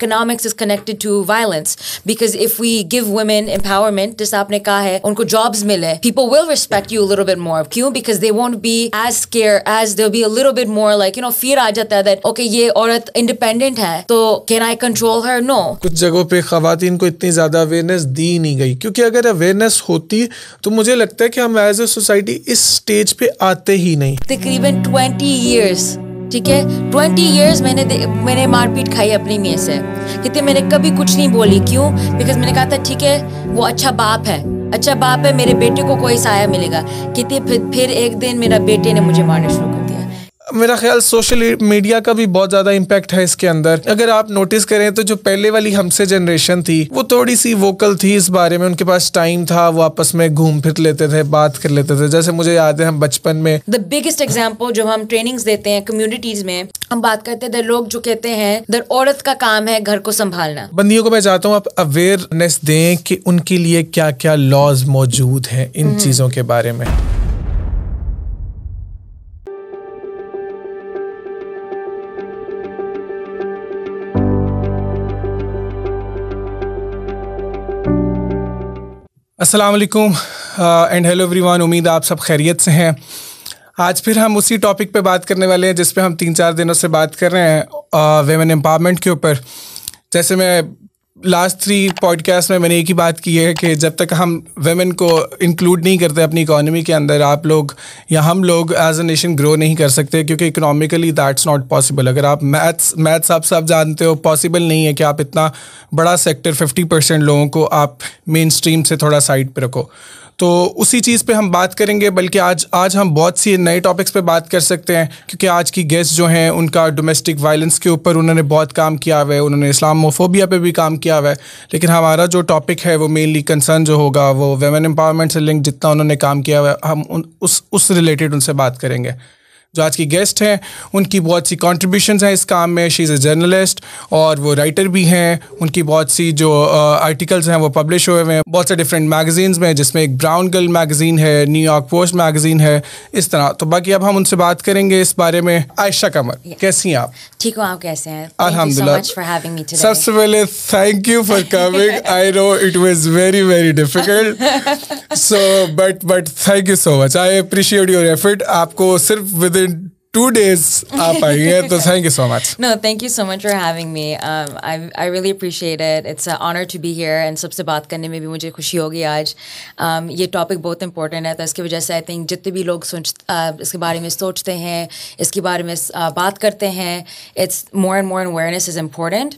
Economics is connected to violence because if we give women empowerment जैसे आपने कहा है उनको जॉब्स मिले people will respect you little bit more क्यों because they won't be as care as they be little bit more like you know fear आ जाता है दैट ओके ये औरत इंडिपेंडेंट है तो can I control her no कुछ जगहों पे खातन को इतनी ज्यादा अवेयरनेस दी नहीं गई क्योंकि अगर अवेयरनेस होती तो मुझे लगता है कि हम एज ए सोसाइटी इस स्टेज पे आते ही नहीं तकरीबन ट्वेंटी ईयर्स ठीक है ट्वेंटी ईयर्स मैंने मैंने मारपीट खाई अपनी मेह से कहते मैंने कभी कुछ नहीं बोली क्यों बिकॉज मैंने कहा था ठीक है वो अच्छा बाप है अच्छा बाप है मेरे बेटे को कोई सहाय मिलेगा कहती फिर फिर एक दिन मेरा बेटे ने मुझे मारना शुरू कर मेरा ख्याल सोशल मीडिया का भी बहुत ज़्यादा इम्पैक्ट है इसके अंदर अगर आप नोटिस करें तो जो पहले वाली हमसे जनरेशन थी वो थोड़ी सी वोकल थी इस बारे में उनके पास टाइम था वो आपस में घूम फिर लेते थे बात कर लेते थे जैसे मुझे याद है हम बचपन में द बिगेस्ट एग्जाम्पल जो हम ट्रेनिंग देते हैं कम्युनिटीज में हम बात करते हैं लोग जो कहते हैं औरत का काम है घर को संभालना बंदियों को मैं चाहता हूँ आप अवेयरनेस दें कि उनके लिए क्या क्या लॉज मौजूद हैं इन हम्म। चीज़ों के बारे में अस्सलाम एंड हेलो एवरीवन उम्मीद आप सब खैरियत से हैं आज फिर हम उसी टॉपिक पे बात करने वाले हैं जिस पे हम तीन चार दिनों से बात कर रहे हैं वेमेन uh, एम्पावरमेंट के ऊपर जैसे मैं लास्ट थ्री पॉडकास्ट में मैंने एक ही बात की है कि जब तक हम वेमेन को इंक्लूड नहीं करते अपनी इकोनॉमी के अंदर आप लोग या हम लोग एज अ नेशन ग्रो नहीं कर सकते क्योंकि इकोनॉमिकली दैट्स नॉट पॉसिबल अगर आप मैथ्स मैथ्स आप सब जानते हो पॉसिबल नहीं है कि आप इतना बड़ा सेक्टर फिफ्टी परसेंट लोगों को आप मेन स्ट्रीम से थोड़ा साइड पर रखो तो उसी चीज़ पे हम बात करेंगे बल्कि आज आज हम बहुत सी नए टॉपिक्स पे बात कर सकते हैं क्योंकि आज की गेस्ट जो हैं उनका डोमेस्टिक वायलेंस के ऊपर उन्होंने बहुत काम किया हुआ है उन्होंने इस्लामोफोबिया पे भी काम किया हुआ है लेकिन हमारा जो टॉपिक है वो मेनली कंसर्न जो होगा वो वेमेन एम्पावरमेंट से लिंक जितना उन्होंने काम किया हुआ है हम उन, उस उस रिलेटेड उनसे बात करेंगे जो आज की गेस्ट हैं उनकी बहुत सी कॉन्ट्रीब्यूशन हैं इस काम में शी इज़ ए जर्नलिस्ट और वो राइटर भी हैं उनकी बहुत सी जो आर्टिकल्स हैं वो पब्लिश हुए हुए हैं बहुत से डिफरेंट मैगजीन्स में जिसमें एक ब्राउन गर्ल मैगजीन है न्यूयॉर्क पोस्ट मैगजीन है इस तरह तो बाकी अब हम उनसे बात करेंगे इस बारे में आयशा कमर yeah. कैसी हैं आप ठीक हो आप कैसे हैं अलहमदिल्ला सबसे पहले thank you for coming I know it was very very difficult so but but thank you so much I appreciate your effort आपको सिर्फ विद in two days आप आई हैं तो thank you so much. No, thank you so much for having me. Um, I I really appreciate it. It's an honor to be सबसे बात करने में भी मुझे खुशी होगी आज. Um, ये टॉपिक बहुत इंपॉर्टेंट है तो इसकी वजह से आई थिंक जितने भी लोग सोच uh, इसके बारे में सोचते हैं इसके बारे में uh, बात करते हैं it's more and more awareness is important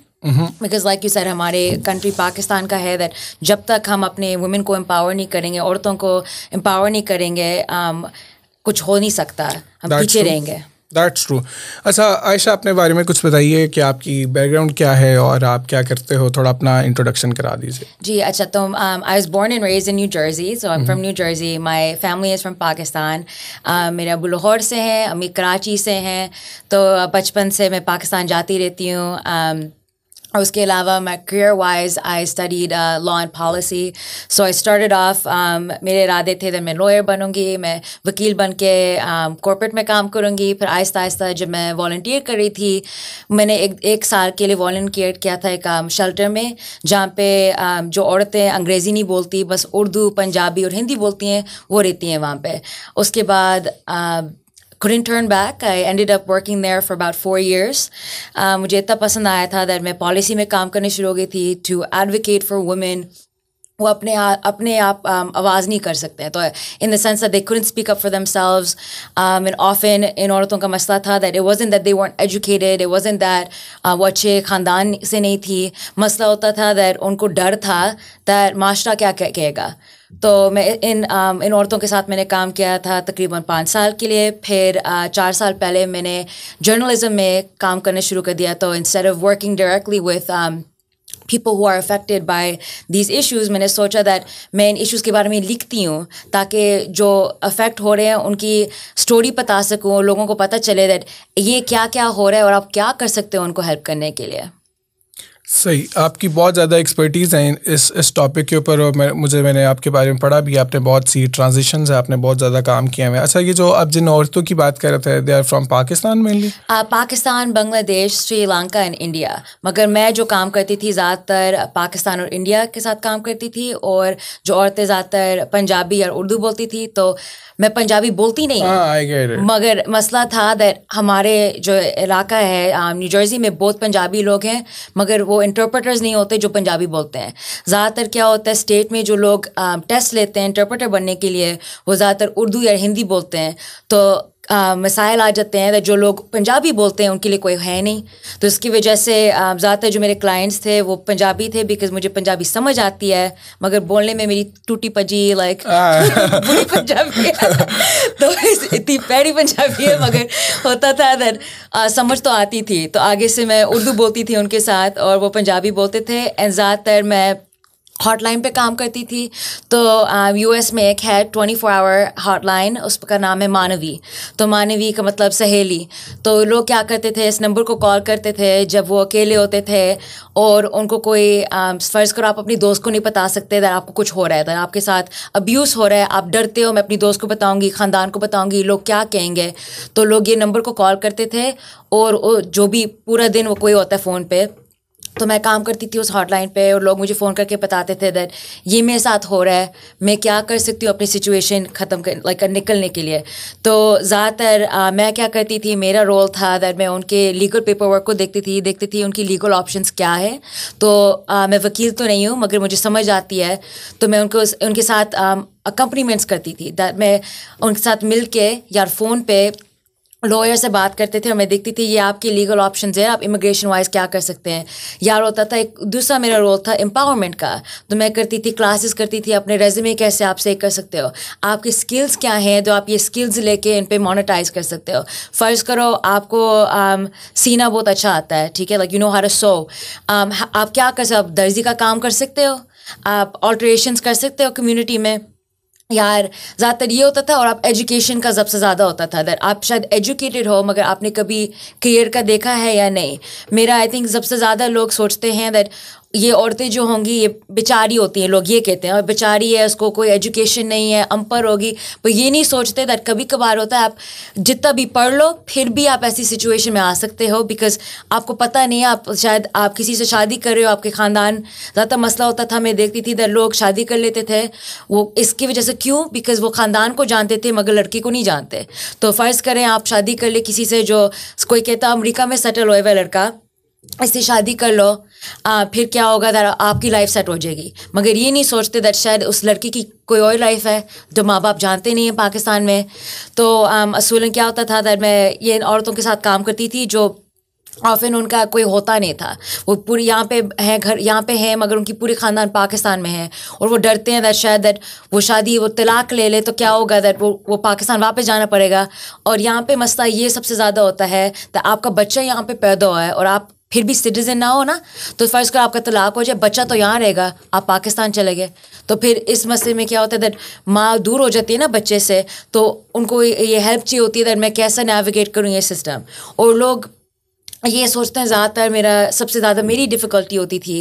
because like you sir हमारे कंट्री पाकिस्तान का है दैट जब तक हम अपने वुमेन को एम्पावर नहीं करेंगे औरतों को एम्पावर नहीं करेंगे um, कुछ हो नहीं सकता हम पीछे रहेंगे दैट्स ट्रू अच्छा आयशा अपने बारे में कुछ बताइए कि आपकी बैकग्राउंड क्या है और आप क्या करते हो थोड़ा अपना इंट्रोडक्शन करा दीजिए जी अच्छा तो I was born and raised in New Jersey so I from New Jersey my family is from Pakistan मेरे अबू लाहौर से हैं अम्मी कराची से हैं तो uh, बचपन से मैं पाकिस्तान जाती रहती हूँ um, उसके अलावा मैं career wise I studied law and policy so I started off मेरे इरादे थे दैन मैं लॉयर बनूंगी मैं वकील बन के कॉरपोरेट um, में काम करूंगी फिर आहिस्ता आहिस्ता जब मैं वॉल्टियर कर रही थी मैंने एक एक साल के लिए वॉल्टियर किया था एक um, शेल्टर में जहाँ पे um, जो औरतें अंग्रेज़ी नहीं बोलती बस उर्दू पंजाबी और हिंदी बोलती हैं वो रहती हैं वहाँ पर उसके बाद uh, couldn't turn back. I ended up working there for about four years. Uh, मुझे इतना पसंद आया था that मैं पॉलिसी में काम करने शुरू हो गई थी to advocate for women वो अपने आ, अपने आप um, आवाज़ नहीं कर सकते हैं तो in the sense that they couldn't speak up for themselves and often in औरतों का मसला था that it wasn't that they weren't educated it wasn't that वो अच्छे ख़ानदान से नहीं थी मसला होता था दैट उनको डर था दैट माशरा क्या कहेगा तो मैं इन इन औरतों के साथ मैंने काम किया था तकरीबन पाँच साल के लिए फिर चार साल पहले मैंने जर्नलिज्म में काम करना शुरू कर दिया तो instead of working directly with people who are affected by these issues मैंने सोचा दैट मैं इन इश्यूज़ के बारे में लिखती हूँ ताकि जो अफेक्ट हो रहे हैं उनकी स्टोरी बता सकूँ लोगों को पता चले दैट ये क्या क्या हो रहा है और आप क्या कर सकते हो उनको हेल्प करने के लिए सही आपकी बहुत ज़्यादा एक्सपर्टीज़ हैं इस इस टॉपिक के ऊपर और मैं मुझे मैंने आपके बारे में पढ़ा भी आपने बहुत सी ट्रांजिशन है आपने बहुत ज़्यादा काम किया है अच्छा ये जो आप जिन औरतों की बात कर रहे थे they are from Pakistan mainly Pakistan Bangladesh Sri Lanka and India मगर मैं जो काम करती थी ज़्यादातर पाकिस्तान और इंडिया के साथ काम करती थी और जो औरतें ज़्यादातर पंजाबी और उर्दू बोलती थी तो मैं पंजाबी बोलती नहीं ah, मगर मसला था दैट हमारे जो इलाका है न्यू जर्सी में बहुत पंजाबी लोग हैं मगर वो इंटरप्रेटर्स नहीं होते जो पंजाबी बोलते हैं ज़्यादातर क्या होता है स्टेट में जो लोग टेस्ट लेते हैं इंटरप्रेटर बनने के लिए वो ज़्यादातर उर्दू या हिंदी बोलते हैं तो मसाइल आ जाते हैं जो लोग पंजाबी बोलते हैं उनके लिए कोई है नहीं तो इसकी वजह से ज़्यादातर जो मेरे क्लाइंट्स थे वो पंजाबी थे बिकॉज मुझे पंजाबी समझ आती है मगर बोलने में मेरी टूटी पजी लाइक पंजाबी तो इतनी पैरी पंजाबी है मगर होता था अदर समझ तो आती थी तो आगे से मैं उर्दू बोलती थी उनके साथ और वो पंजाबी बोलते थे एंड ज़्यादातर मैं हॉटलाइन पे काम करती थी तो यू uh, में एक है ट्वेंटी फोर आवर हॉटलाइन उसका नाम है मानवी तो मानवी का मतलब सहेली तो लोग क्या करते थे इस नंबर को कॉल करते थे जब वो अकेले होते थे और उनको कोई फ़र्ज़ करो आप अपनी दोस्त को नहीं बता सकते दैट आपको कुछ हो रहा है दैट आपके साथ अब्यूज़ हो रहा है आप डरते हो मैं अपनी दोस्त को बताऊँगी ख़ानदान को बताऊँगी लोग क्या कहेंगे तो लोग ये नंबर को कॉल करते थे और जो भी पूरा दिन वो कोई होता है फ़ोन पर तो मैं काम करती थी उस हॉटलाइन पे और लोग मुझे फ़ोन करके बताते थे दैट ये मेरे साथ हो रहा है मैं क्या कर सकती हूँ अपनी सिचुएशन ख़त्म कर लाइक निकलने के लिए तो ज़्यादातर मैं क्या करती थी मेरा रोल था दैट मैं उनके लीगल पेपर वर्क को देखती थी देखती थी उनकी लीगल ऑप्शन क्या है तो आ, मैं वकील तो नहीं हूँ मगर मुझे समझ आती है तो मैं उनको उनके साथ अकम्पनीमेंट्स करती थी दैट मैं उनके साथ मिल के या फ़ोन पे लॉयर से बात करते थे और मैं देखती थी ये आपकी लीगल ऑप्शन है आप इमिग्रेशन वाइज क्या कर सकते हैं यार होता था एक दूसरा मेरा रोल था एम्पावरमेंट का तो मैं करती थी क्लासेस करती थी अपने रेज्यूमे कैसे आप सेक कर सकते हो आपकी स्किल्स क्या हैं जो आप ये स्किल्स लेके इन पर मोनिटाइज कर सकते हो फ़र्ज़ करो आपको um, सीना बहुत अच्छा आता है ठीक है like you know her so आप क्या कर सकते आप दर्जी का काम कर सकते हो आप ऑल्ट्रेशन कर सकते हो कम्युनिटी में यार ज़्यादातर ये होता था और आप एजुकेशन का सबसे ज़्यादा होता था अगर आप शायद एजुकेटेड हो मगर आपने कभी करियर का देखा है या नहीं मेरा आई थिंक सबसे ज़्यादा लोग सोचते हैं दैट ये औरतें जो होंगी ये बेचारी होती हैं लोग ये कहते हैं और बेचारी है उसको कोई एजुकेशन नहीं है अम्पर होगी पर ये नहीं सोचते दैट कभी कभार होता है आप जितना भी पढ़ लो फिर भी आप ऐसी सिचुएशन में आ सकते हो बिकॉज आपको पता नहीं है आप शायद आप किसी से शादी कर रहे हो आपके ख़ानदान ज़्यादा मसला होता था मैं देखती थी दर लोग शादी कर लेते थे वो इसकी वजह से क्यों बिकॉज वो ख़ानदान को जानते थे मगर लड़की को नहीं जानते तो फ़र्ज़ करें आप शादी कर ले किसी से जो कोई कहता अमरीका में सेटल हो हुआ लड़का इससे शादी कर लो आ, फिर क्या होगा दर आपकी लाइफ सेट हो जाएगी मगर ये नहीं सोचते दैट शायद उस लड़की की कोई और लाइफ है जो माँ बाप जानते नहीं हैं पाकिस्तान में तो um, असूलन क्या होता था दर मैं ये औरतों के साथ काम करती थी जो ऑफिन उनका कोई होता नहीं था वो पूरी यहाँ पे हैं घर यहाँ पे हैं मगर उनकी पूरी ख़ानदान पाकिस्तान में है और वो डरते हैं दैट शायद दैट वो शादी वो तलाक ले ले तो क्या होगा दैट वो वो पाकिस्तान वापस जाना पड़ेगा और यहाँ पे मसला ये सबसे ज़्यादा होता है तो आपका बच्चा यहाँ पे पैदा हुआ है और आप फिर भी सिटीजन ना हो ना तो फर्ज करो आपका तलाक हो जाए बच्चा तो यहाँ रहेगा आप पाकिस्तान चले गए तो फिर इस मसले में क्या होता है दैट माँ दूर हो जाती है ना बच्चे से तो उनको ये हेल्प चाहिए होती है दैट मैं कैसे नेविगेट करूँ ये सिस्टम और लोग ये सोचते हैं ज़्यादातर मेरा सबसे ज़्यादा मेरी डिफ़िकल्टी होती थी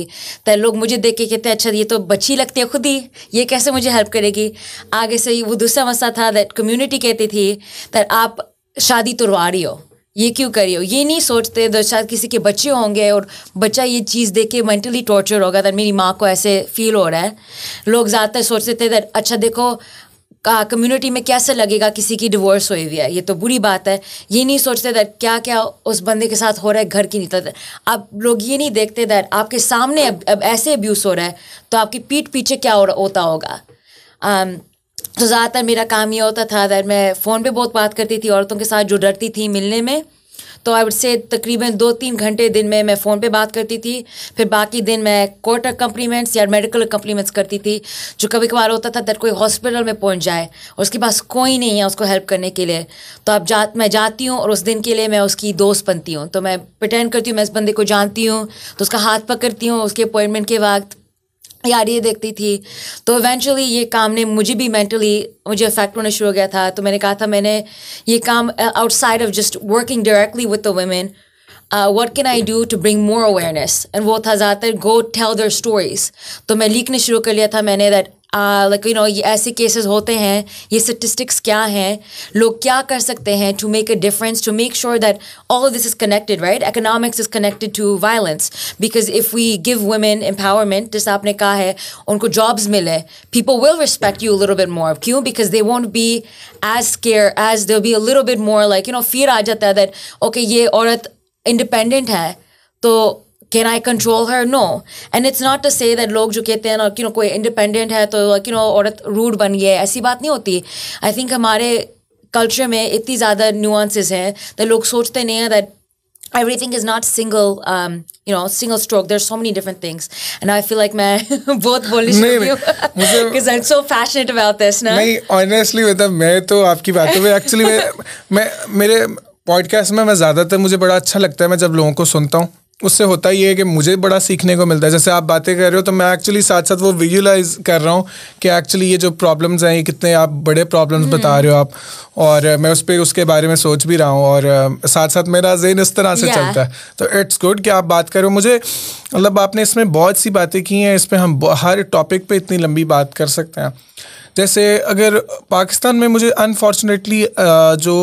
तो लोग मुझे देख के कहते हैं अच्छा ये तो बच्ची लगती है खुद ही ये कैसे मुझे हेल्प करेगी आगे से वो दूसरा मसला था दैट कम्युनिटी कहती थी दैट आप शादी तो रही हो ये क्यों करी हो ये नहीं सोचते शायद किसी के बच्चे होंगे और बच्चा ये चीज़ देख के मेंटली टॉर्चर होगा दैट मेरी माँ को ऐसे फील हो रहा है लोग ज़्यादातर सोचते थे दर अच्छा देखो कम्युनिटी में कैसे लगेगा किसी की डिवोर्स हुई हुई है ये तो बुरी बात है ये नहीं सोचते दर क्या क्या उस बंदे के साथ हो रहा है घर की निकलते तो अब लोग ये नहीं देखते दर आपके सामने अब, अब ऐसे अब्यूज़ हो रहा है तो आपकी पीठ पीछे क्या हो, होता होगा um, तो ज़्यादातर मेरा काम ये होता था अगर मैं फ़ोन पे बहुत बात करती थी औरतों के साथ जो डरती थी मिलने में तो आई वुड से तकरीबन दो तीन घंटे दिन में मैं फ़ोन पे बात करती थी फिर बाकी दिन मैं कोर्ट कम्प्लीमेंट्स या मेडिकल कम्प्लीमेंट्स करती थी जो कभी कभार होता था दर कोई हॉस्पिटल में पहुंच जाए और उसके पास कोई नहीं है उसको हेल्प करने के लिए तो अब जा मैं जाती हूँ और उस दिन के लिए मैं उसकी दोस्त बनती हूँ तो मैं प्रटेंड करती हूँ मैं इस बंदे को जानती हूँ तो उसका हाथ पकड़ती हूँ उसके अपॉइंटमेंट के वक्त यार ये देखती थी तो इवेंचुअली ये काम ने मुझे भी मेंटली मुझे अफेक्ट होना शुरू हो गया था तो मैंने कहा था मैंने ये काम outside of just working directly with the women what can I do to bring more awareness and वो था ज़्यादातर गो टेल देयर स्टोरीज तो मैं लिखने शुरू कर लिया था मैंने दैट लाइक यू नो ये ऐसे केसेस होते हैं ये स्टिस्टिक्स क्या हैं लोग क्या कर सकते हैं to make a difference to make sure that all this is connected right economics is connected to violence because if we give women empowerment जैसे आपने कहा है उनको जॉब्स मिले people will respect you little bit more क्यों because they won't be as care as they be a little bit more like you know fear आ जाता है दैट ओके ये औरत इंडिपेंडेंट है तो can I control her no and it's not to say that लोग जो कहते हैं ना कि नो कोई इंडिपेंडेंट है तो यू नो औरत रूड बन गई है ऐसी बात नहीं होती आई थिंक हमारे कल्चर में इतनी ज़्यादा न्यूआंसेस हैं तो लोग सोचते नहीं हैं that everything is not single um you know single stroke there's so many different things and i feel like मैं बहुत bullish हूं because i'm so passionate about this honestly मतलब मैं तो आपकी बातों में मैं मेरे पॉडकास्ट में मैं ज़्यादातर मुझे बड़ा अच्छा लगता है मैं जब लोगों को सुनता हूँ उससे होता ही है कि मुझे बड़ा सीखने को मिलता है जैसे आप बातें कर रहे हो तो मैं एक्चुअली साथ साथ वो विजुलाइज कर रहा हूँ कि एक्चुअली ये जो प्रॉब्लम्स हैं ये कितने आप बड़े प्रॉब्लम्स बता हम्म। रहे हो आप और मैं उस पर उसके बारे में सोच भी रहा हूँ और साथ साथ मेरा जेन इस तरह से चलता है तो इट्स गुड कि आप बात करो मुझे मतलब आपने इसमें बहुत सी बातें की हैं इसमें हम हर टॉपिक पर इतनी लंबी बात कर सकते हैं जैसे अगर पाकिस्तान में मुझे अनफॉर्चुनेटली जो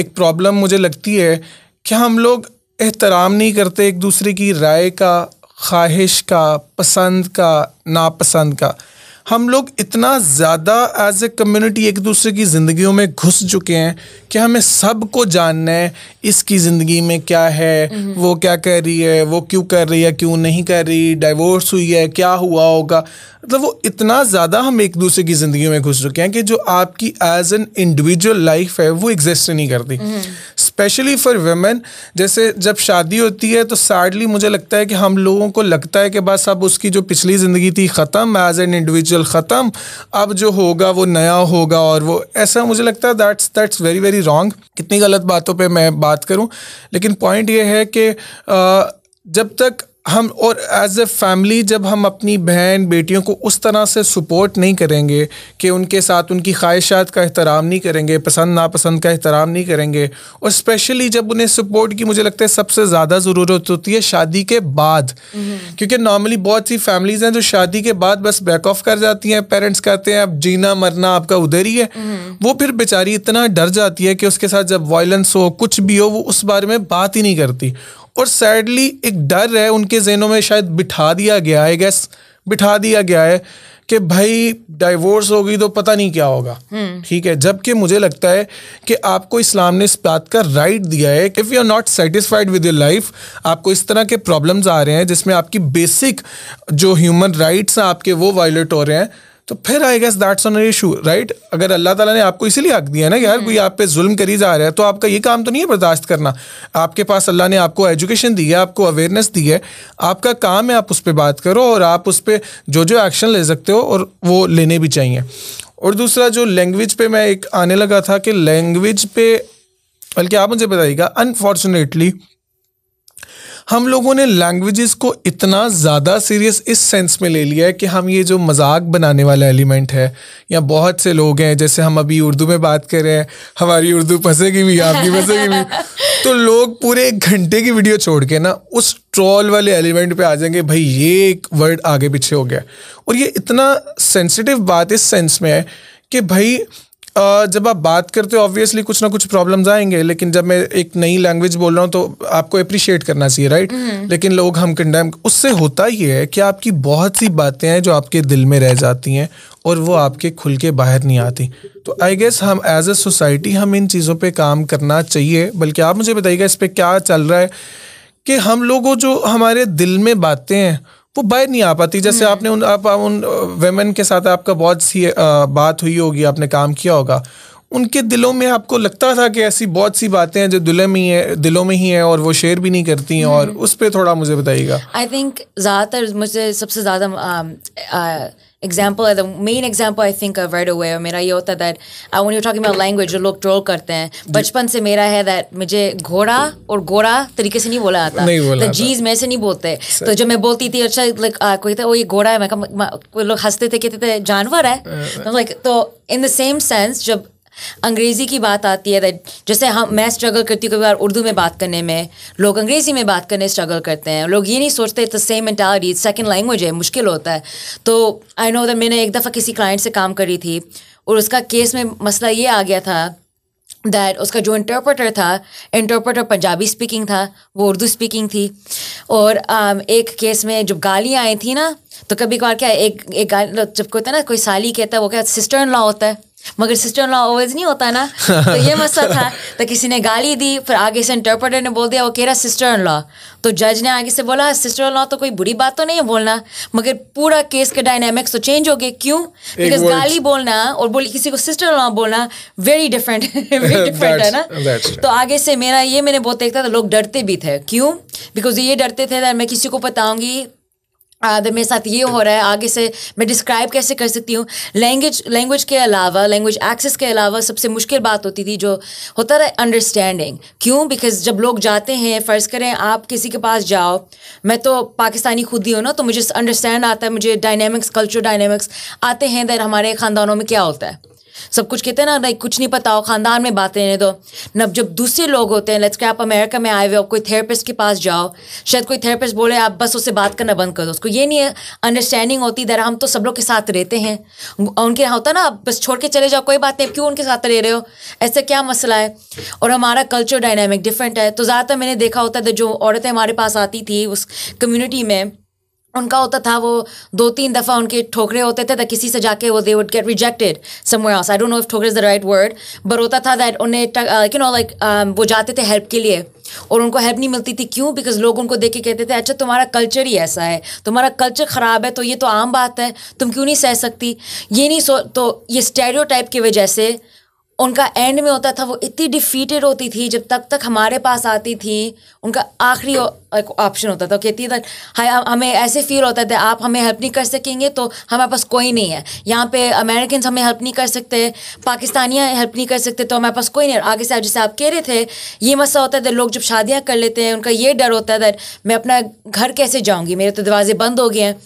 एक प्रॉब्लम मुझे लगती है क्या हम लोग एहतराम नहीं करते एक दूसरे की राय का ख्वाहिश का पसंद का नापसंद का हम लोग इतना ज़्यादा एज ए कम्युनिटी एक दूसरे की ज़िंदगियों में घुस चुके हैं कि हमें सब को जानना है इसकी ज़िंदगी में क्या है हम्म। वो क्या कर रही है वो क्यों कर रही है क्यों नहीं कर रही डाइवोर्स हुई है क्या हुआ होगा मतलब वो इतना ज़्यादा हम एक दूसरे की ज़िंदगी में घुस चुके हैं कि जो आपकी एज एन इंडिविजुअल लाइफ है वो एग्जिस्ट नहीं करती हम्म। स्पेशली फॉर वेमेन जैसे जब शादी होती है तो सैडली मुझे लगता है कि हम लोगों को लगता है कि बस अब उसकी जो पिछली ज़िंदगी थी ख़त्म एज एन इंडिविजुअल ख़त्म अब जो होगा वो नया होगा और वो ऐसा मुझे लगता है that's that's very very wrong कितनी गलत बातों पर मैं बात करूँ लेकिन पॉइंट ये है कि जब तक हम और एज ए फैमिली जब हम अपनी बहन बेटियों को उस तरह से सपोर्ट नहीं करेंगे कि उनके साथ उनकी ख्वाहिशात का एहतराम नहीं करेंगे पसंद नापसंद का एहतराम नहीं करेंगे और स्पेशली जब उन्हें सपोर्ट की मुझे लगता है सबसे ज़्यादा ज़रूरत होती है शादी के बाद mm-hmm. क्योंकि नॉर्मली बहुत सी फैमिलीज़ हैं जो शादी के बाद बस बैक ऑफ कर जाती हैं पेरेंट्स कहते हैं अब जीना मरना आपका उधर ही है mm-hmm. वो फिर बेचारी इतना डर जाती है कि उसके साथ जब वायलेंस हो कुछ भी हो वो उस बारे में बात ही नहीं करती और सैडली एक डर है उनके जहनों में शायद बिठा दिया गया है गैस बिठा दिया गया है कि भाई डाइवोर्स होगी तो पता नहीं क्या होगा हम्म। ठीक है जबकि मुझे लगता है कि आपको इस्लाम ने इस बात का राइट दिया है if you are not satisfied with your life आपको इस तरह के प्रॉब्लम्स आ रहे हैं जिसमें आपकी बेसिक जो ह्यूमन राइट्स हैं आपके वो वायलेट हो रहे हैं तो फिर I guess that's on issue right अगर अल्लाह ताला ने आपको इसीलिए हक दिया ना यार हम्म। कोई आप पे जुल्म करी जा रहा है तो आपका ये काम तो नहीं है बर्दाश्त करना आपके पास अल्लाह ने आपको एजुकेशन दी है आपको अवेयरनेस दी है आपका काम है आप उस पर बात करो और आप उस पर जो जो एक्शन ले सकते हो और वो लेने भी चाहिए और दूसरा जो लैंग्वेज पे मैं एक आने लगा था कि लैंग्वेज पे बल्कि आप मुझे बताइएगा अनफॉर्चुनेटली हम लोगों ने लैंग्वेजेस को इतना ज़्यादा सीरियस इस सेंस में ले लिया है कि हम ये जो मजाक बनाने वाला एलिमेंट है या बहुत से लोग हैं जैसे हम अभी उर्दू में बात कर रहे हैं हमारी उर्दू फंसेगी भी आपकी फंसेगी भी तो लोग पूरे एक घंटे की वीडियो छोड़ के ना उस ट्रॉल वाले एलिमेंट पे आ जाएंगे भाई ये एक वर्ड आगे पीछे हो गया और ये इतना सेंसिटिव बात इस सेंस में है कि भाई जब आप बात करते हो ऑब्वियसली कुछ ना कुछ प्रॉब्लम्स आएंगे लेकिन जब मैं एक नई लैंग्वेज बोल रहा हूँ तो आपको अप्रिशिएट करना चाहिए राइट हम्म। लेकिन लोग हम कंडेम उससे होता ये है कि आपकी बहुत सी बातें हैं जो आपके दिल में रह जाती हैं और वो आपके खुल के बाहर नहीं आती तो आई गेस हम एज ए सोसाइटी हम इन चीज़ों पर काम करना चाहिए बल्कि आप मुझे बताइएगा इस पर क्या चल रहा है कि हम लोगों जो हमारे दिल में बातें हैं वो बाहर नहीं आ पाती जैसे हम्म। आपने उन आप उन वेमेन के साथ आपका बहुत सी बात हुई होगी आपने काम किया होगा उनके दिलों में आपको लगता था कि ऐसी बहुत सी बातें हैं जो दिल में ही है दिलों में ही है और वो शेयर भी नहीं करती हैं और हम्म। उस पर थोड़ा मुझे बताइएगा आई थिंक ज़्यादातर मुझे सबसे ज़्यादा एग्जाम्पल है main example I think word right away मेरा ये होता है that I one you talking about language जो लोग ट्रोल करते हैं बचपन से मेरा है दैट मुझे घोड़ा और घोड़ा तरीके से नहीं बोला आता द जीज मैं से नहीं बोलते तो जब मैं बोलती थी अच्छा लाइक uh, कोई था वो ये घोड़ा है मैं कोई लोग हंसते थे कहते थे जानवर है लाइक uh, uh, तो इन द सेम सेंस जब अंग्रेज़ी की बात आती है जैसे हम मैं स्ट्रगल करती हूँ कभी बार उर्दू में बात करने में लोग अंग्रेज़ी में बात करने स्ट्रगल करते हैं लोग ये नहीं सोचते तो सेम मैंटालिटी सेकेंड लैंग्वेज है मुश्किल होता है तो आई नो दैट मैंने एक दफ़ा किसी क्लाइंट से काम करी थी और उसका केस में मसला ये आ गया था दैट उसका जो इंटरप्रेटर था इंटरप्रेटर पंजाबी स्पीकिंग था वो उर्दू स्पीकिंग थी और um, एक केस में जब गालियाँ आई थी ना तो कभी कभार क्या एक एक गाली जब कोई होता है ना कोई साली कहता है वो क्या सिस्टर इन लॉ होता है मगर सिस्टर लॉ ओवेज नहीं होता ना तो ये मसला था तो किसी ने गाली दी फिर आगे से इंटरप्रेटर ने बोल दिया वो कह रहा सिस्टर इन लॉ तो जज ने आगे से बोला सिस्टर इन लॉ तो कोई बुरी बात तो नहीं है बोलना मगर पूरा केस के डायनेमिक्स तो चेंज हो गए क्यों बिकॉज गाली बोलना और बोली किसी को सिस्टर लॉ बोलना वेरी डिफरेंट वेरी डिफरेंट है ना तो आगे से मेरा ये मैंने बहुत देखता था लोग डरते भी थे क्यों बिकॉज ये डरते थे मैं किसी को बताऊंगी अगर मेरे साथ ये हो रहा है आगे से मैं डिस्क्राइब कैसे कर सकती हूँ लैंग्वेज लैंग्वेज के अलावा लैंग्वेज एक्सेस के अलावा सबसे मुश्किल बात होती थी जो होता रहा अंडरस्टैंडिंग क्यों बिकॉज जब लोग जाते हैं फ़र्ज़ करें आप किसी के पास जाओ मैं तो पाकिस्तानी खुद ही हूँ ना तो मुझे अंडरस्टैंड आता है मुझे डायनेमिक्स कल्चर डायनेमिक्स आते हैं दैर हमारे ख़ानदानों में क्या होता है सब कुछ कहते हैं ना नहीं कुछ नहीं पता हो खानदान में बातें नहीं दो तो न जब दूसरे लोग होते हैं लेट्स आप अमेरिका में आए हुए हो कोई थेरेपिस्ट के पास जाओ शायद कोई थेरेपिस्ट बोले आप बस उससे बात करना बंद कर दो उसको ये नहीं है अंडरस्टैंडिंग होती दर हम तो सब लोग के साथ रहते हैं उनके यहाँ होता ना आप बस छोड़ के चले जाओ कोई बात नहीं क्यों उनके साथ रह रहे हो ऐसा क्या मसला है और हमारा कल्चर डायनामिक डिफरेंट है तो ज़्यादातर मैंने देखा होता था जो औरतें हमारे पास आती थी उस कम्यूनिटी में उनका होता था वो दो तीन दफ़ा उनके ठोकरे होते थे दैट किसी से जाके वो they would get rejected somewhere I don't know if ठोकरे is the right word but होता था दैट उन्हें लाइक यू नो लाइक वो जाते थे हेल्प के लिए और उनको हेल्प नहीं मिलती थी क्यों बिकॉज लोग उनको देख के कहते थे अच्छा तुम्हारा कल्चर ही ऐसा है तुम्हारा कल्चर ख़राब है तो ये तो आम बात है तुम क्यों नहीं सह सकती ये नहीं सो तो ये स्टेरियो की वजह से उनका एंड में होता था वो इतनी डिफीटेड होती थी जब तक तक हमारे पास आती थी उनका आखिरी ऑप्शन होता था कहती हाँ हमें ऐसे फील होता था आप हमें हेल्प नहीं कर सकेंगे तो हमारे पास कोई नहीं है यहाँ पे अमेरिकन हमें हेल्प नहीं कर सकते पाकिस्तानियाँ हेल्प नहीं कर सकते तो हमारे पास कोई नहीं आगे से जैसे आप कह रहे थे ये मसला होता है लोग जब शादियाँ कर लेते हैं उनका ये डर होता है मैं अपना घर कैसे जाऊँगी मेरे तो दरवाजे बंद हो गए हैं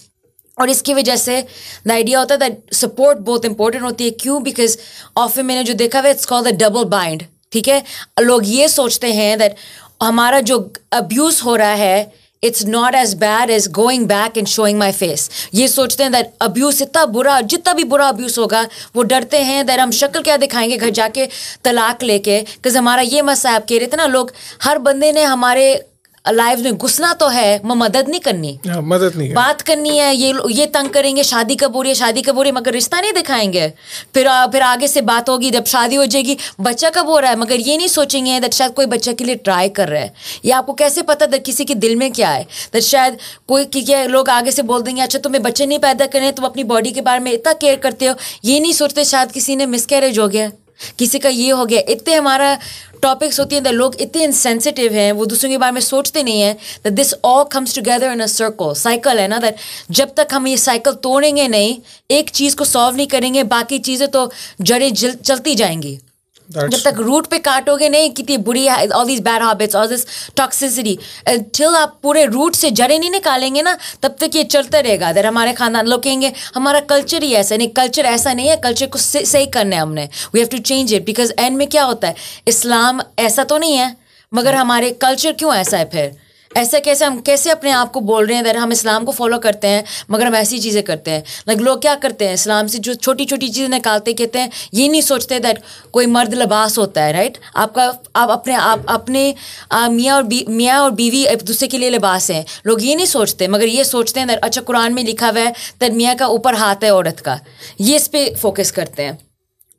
और इसकी वजह से द आइडिया होता है दैट सपोर्ट बहुत इंपॉर्टेंट होती है क्यों बिकॉज ऑफिन मैंने जो देखा हुआ it's call the double bind ठीक है लोग ये सोचते हैं दैट हमारा जो अब्यूज़ हो रहा है it's not as bad as going back and showing my face ये सोचते हैं दैट अब्यूज़ इतना बुरा जितना भी बुरा अब्यूज़ होगा वो डरते हैं दैट हम शक्ल क्या दिखाएंगे घर जाके तलाक लेके बिकॉज हमारा ये मसला आप कह रहे थे ना लोग हर बंदे ने हमारे लाइफ में घुसना तो है मैं मदद नहीं करनी हाँ, मदद नहीं बात करनी है ये ये तंग करेंगे शादी कब हो रही है शादी कब हो रही है मगर रिश्ता नहीं दिखाएंगे फिर आ, फिर आगे से बात होगी जब शादी हो जाएगी बच्चा कब हो रहा है मगर ये नहीं सोचेंगे दट शायद कोई बच्चा के लिए ट्राई कर रहा है या आपको कैसे पता दर किसी के दिल में क्या है दैट शायद कोई क्या लोग आगे से बोल देंगे अच्छा तुम्हें बच्चे नहीं पैदा करें तुम अपनी बॉडी के बारे में इतना केयर करते हो ये नहीं सोचते शायद किसी ने मिसकैरेज हो गया किसी का ये हो गया इतने हमारा टॉपिक्स होती हैं लोग इतने इंसेंसिटिव हैं वो दूसरों के बारे में सोचते नहीं हैं that this all comes together in a circle cycle है ना दैट जब तक हम ये साइकिल तोड़ेंगे नहीं एक चीज़ को सॉल्व नहीं करेंगे बाकी चीज़ें तो जड़ें चलती जाएंगी That's जब तक रूट पे काटोगे नहीं कितनी बुरी all this bad habits all this toxicity till आप पूरे रूट से जड़े नहीं निकालेंगे ना तब तक ये चलता रहेगा अगर हमारे खानदान लोग कहेंगे हमारा कल्चर ही ऐसा नहीं कल्चर ऐसा नहीं है कल्चर को सही करना है हमने we have to change it because end में क्या होता है इस्लाम ऐसा तो नहीं है मगर hmm. हमारे कल्चर क्यों ऐसा है फिर ऐसे कैसे हम कैसे अपने आप को बोल रहे हैं अगर हम इस्लाम को फॉलो करते हैं मगर हम ऐसी चीज़ें करते हैं लाइक लोग क्या करते हैं इस्लाम से जो छोटी छोटी चीज़ें निकालते कहते हैं ये नहीं सोचते दैट कोई मर्द लबास होता है राइट आपका आप अपने आप अपने मियाँ और बी मियाँ और बीवी एक दूसरे के लिए लिबास हैं लोग ये नहीं सोचते मगर ये सोचते हैं अच्छा कुरान में लिखा हुआ है दैट मियाँ का ऊपर हाथ है औरत का ये इस पर फोकस करते हैं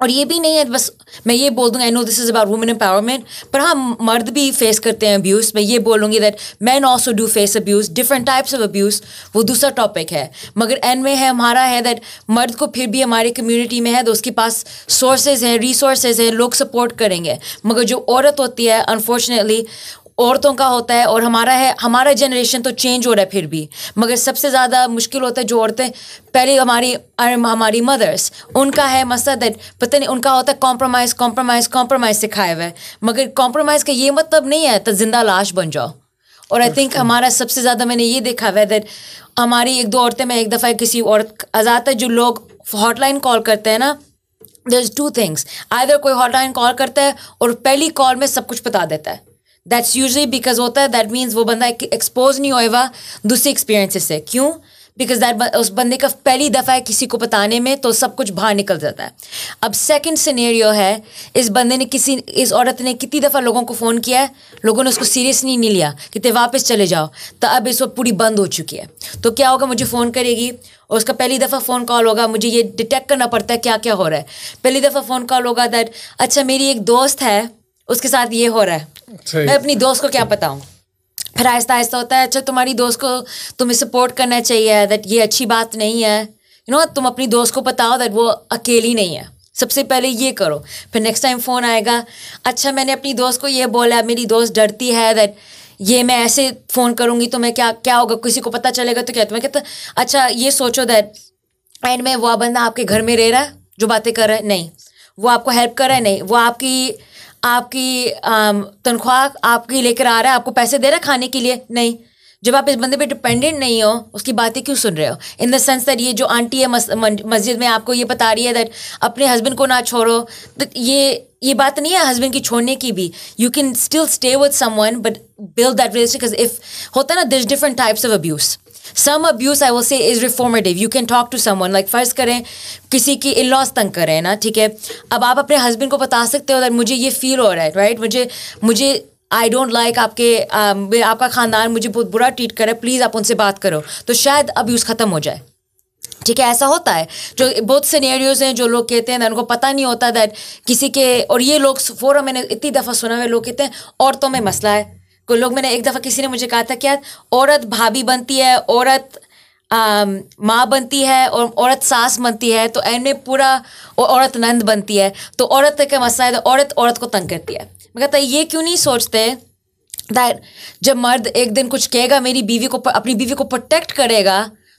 और ये भी नहीं है बस मैं ये बोल दूँगा I know this is about women empowerment पर हाँ मर्द भी फेस करते हैं अब्यूज़ मैं ये बोलूँगी that man also do face abuse different types of abuse वो दूसरा टॉपिक है मगर एंड में है हमारा है दैट मर्द को फिर भी हमारे कम्युनिटी में है तो उसके पास सोर्सेज हैं रिसोर्सेज हैं लोग सपोर्ट करेंगे मगर जो औरत होती है अनफॉर्चुनेटली औरतों का होता है और हमारा है हमारा जनरेशन तो चेंज हो रहा है फिर भी मगर सबसे ज़्यादा मुश्किल होता है जो औरतें पहले हमारी हमारी मदर्स उनका है मसला दैट पता नहीं उनका होता है कॉम्प्रोमाइज़ कॉम्प्रोमाइज़ कॉम्प्रोमाइज़ सिखाया हुआ है मगर कॉम्प्रोमाइज़ का ये मतलब नहीं है तो जिंदा लाश बन जाओ और आई थिंक अच्छा। हमारा सबसे ज़्यादा मैंने ये देखा हुआ है दैट हमारी एक दो औरतें मैं एक दफ़ा किसी औरत आज़ाद है जो लोग हॉटलाइन कॉल करते हैं ना देर टू थिंग्स आइर कोई हॉटलाइन कॉल करता है और पहली कॉल में सब कुछ बता देता है दैट्स यूजली बिकॉज होता है दैट मीन्स वो बंदा एक्सपोज नहीं होएगा दूसरे एक्सपीरियंसेस से क्यों बिकॉज दैट उस बंदे का पहली दफ़ा है किसी को बताने में तो सब कुछ बाहर निकल जाता है अब सेकेंड सिनेरियो है इस बंदे ने किसी इस औरत ने कितनी दफ़ा लोगों को फ़ोन किया है लोगों ने उसको सीरियसली नहीं लिया कि ते वापस चले जाओ तो अब इस वक्त पूरी बंद हो चुकी है तो क्या होगा मुझे फ़ोन करेगी और उसका पहली दफ़ा फ़ोन कॉल होगा मुझे ये डिटेक्ट करना पड़ता है क्या क्या हो रहा है पहली दफ़ा फ़ोन कॉल होगा दैट अच्छा मेरी एक दोस्त है उसके साथ ये हो रहा है मैं अपनी दोस्त को क्या बताऊँ फिर आहिस्ता आहिस्ता होता है अच्छा तुम्हारी दोस्त को तुम्हें सपोर्ट करना चाहिए दैट ये अच्छी बात नहीं है यू नो तुम अपनी दोस्त को बताओ दैट वो अकेली नहीं है सबसे पहले ये करो फिर नेक्स्ट टाइम फ़ोन आएगा अच्छा मैंने अपनी दोस्त को ये बोला मेरी दोस्त डरती है दैट ये मैं ऐसे फ़ोन करूँगी तो मैं क्या क्या होगा किसी को पता चलेगा तो क्या तुम्हें तो कहता अच्छा ये सोचो दैट एंड में वह बंदा आपके घर में रह रहा है जो बातें कर रहा है नहीं वो आपको हेल्प कर रहा है नहीं वो आपकी आपकी तनख्वाह आपकी लेकर आ रहा है आपको पैसे दे रहा है खाने के लिए नहीं जब आप इस बंदे पे डिपेंडेंट नहीं हो उसकी बातें क्यों सुन रहे हो इन द सेंस दैट ये जो आंटी है मस्जिद में आपको ये बता रही है दैट अपने हस्बैंड को ना छोड़ो तो ये ये बात नहीं है हस्बैंड की छोड़ने की भी you can still stay with someone but build that relation if होता ना this different types of abuse some abuse I will say is reformative you can talk to someone like फर्ज करें किसी की in-laws तंग करें ना ठीक है अब आप अपने हस्बैंड को बता सकते हो दैट मुझे ये फील हो रहा है राइट मुझे मुझे आई डोंट लाइक आपके uh, आपका ख़ानदान मुझे बहुत बुरा ट्रीट करे प्लीज़ आप उनसे बात करो तो शायद यूज़ ख़त्म हो जाए ठीक है ऐसा होता है जो बहुत सिनेरियोज हैं जो लोग कहते हैं उनको पता नहीं होता दैट किसी के और ये लोग फोरम मैंने इतनी दफ़ा सुना हुआ लोग कहते हैं औरतों में मसला है को लोग मैंने एक दफ़ा किसी ने मुझे कहा था कि औरत भाभी बनती है औरत माँ बनती है और औरत सास बनती है तो एन में पूरा और औरत नंद बनती है तो औरत का मसला है तो औरत औरत को तंग करती है मैं कहता ये क्यों नहीं सोचते दैट जब मर्द एक दिन कुछ कहेगा मेरी बीवी को अपनी बीवी को प्रोटेक्ट करेगा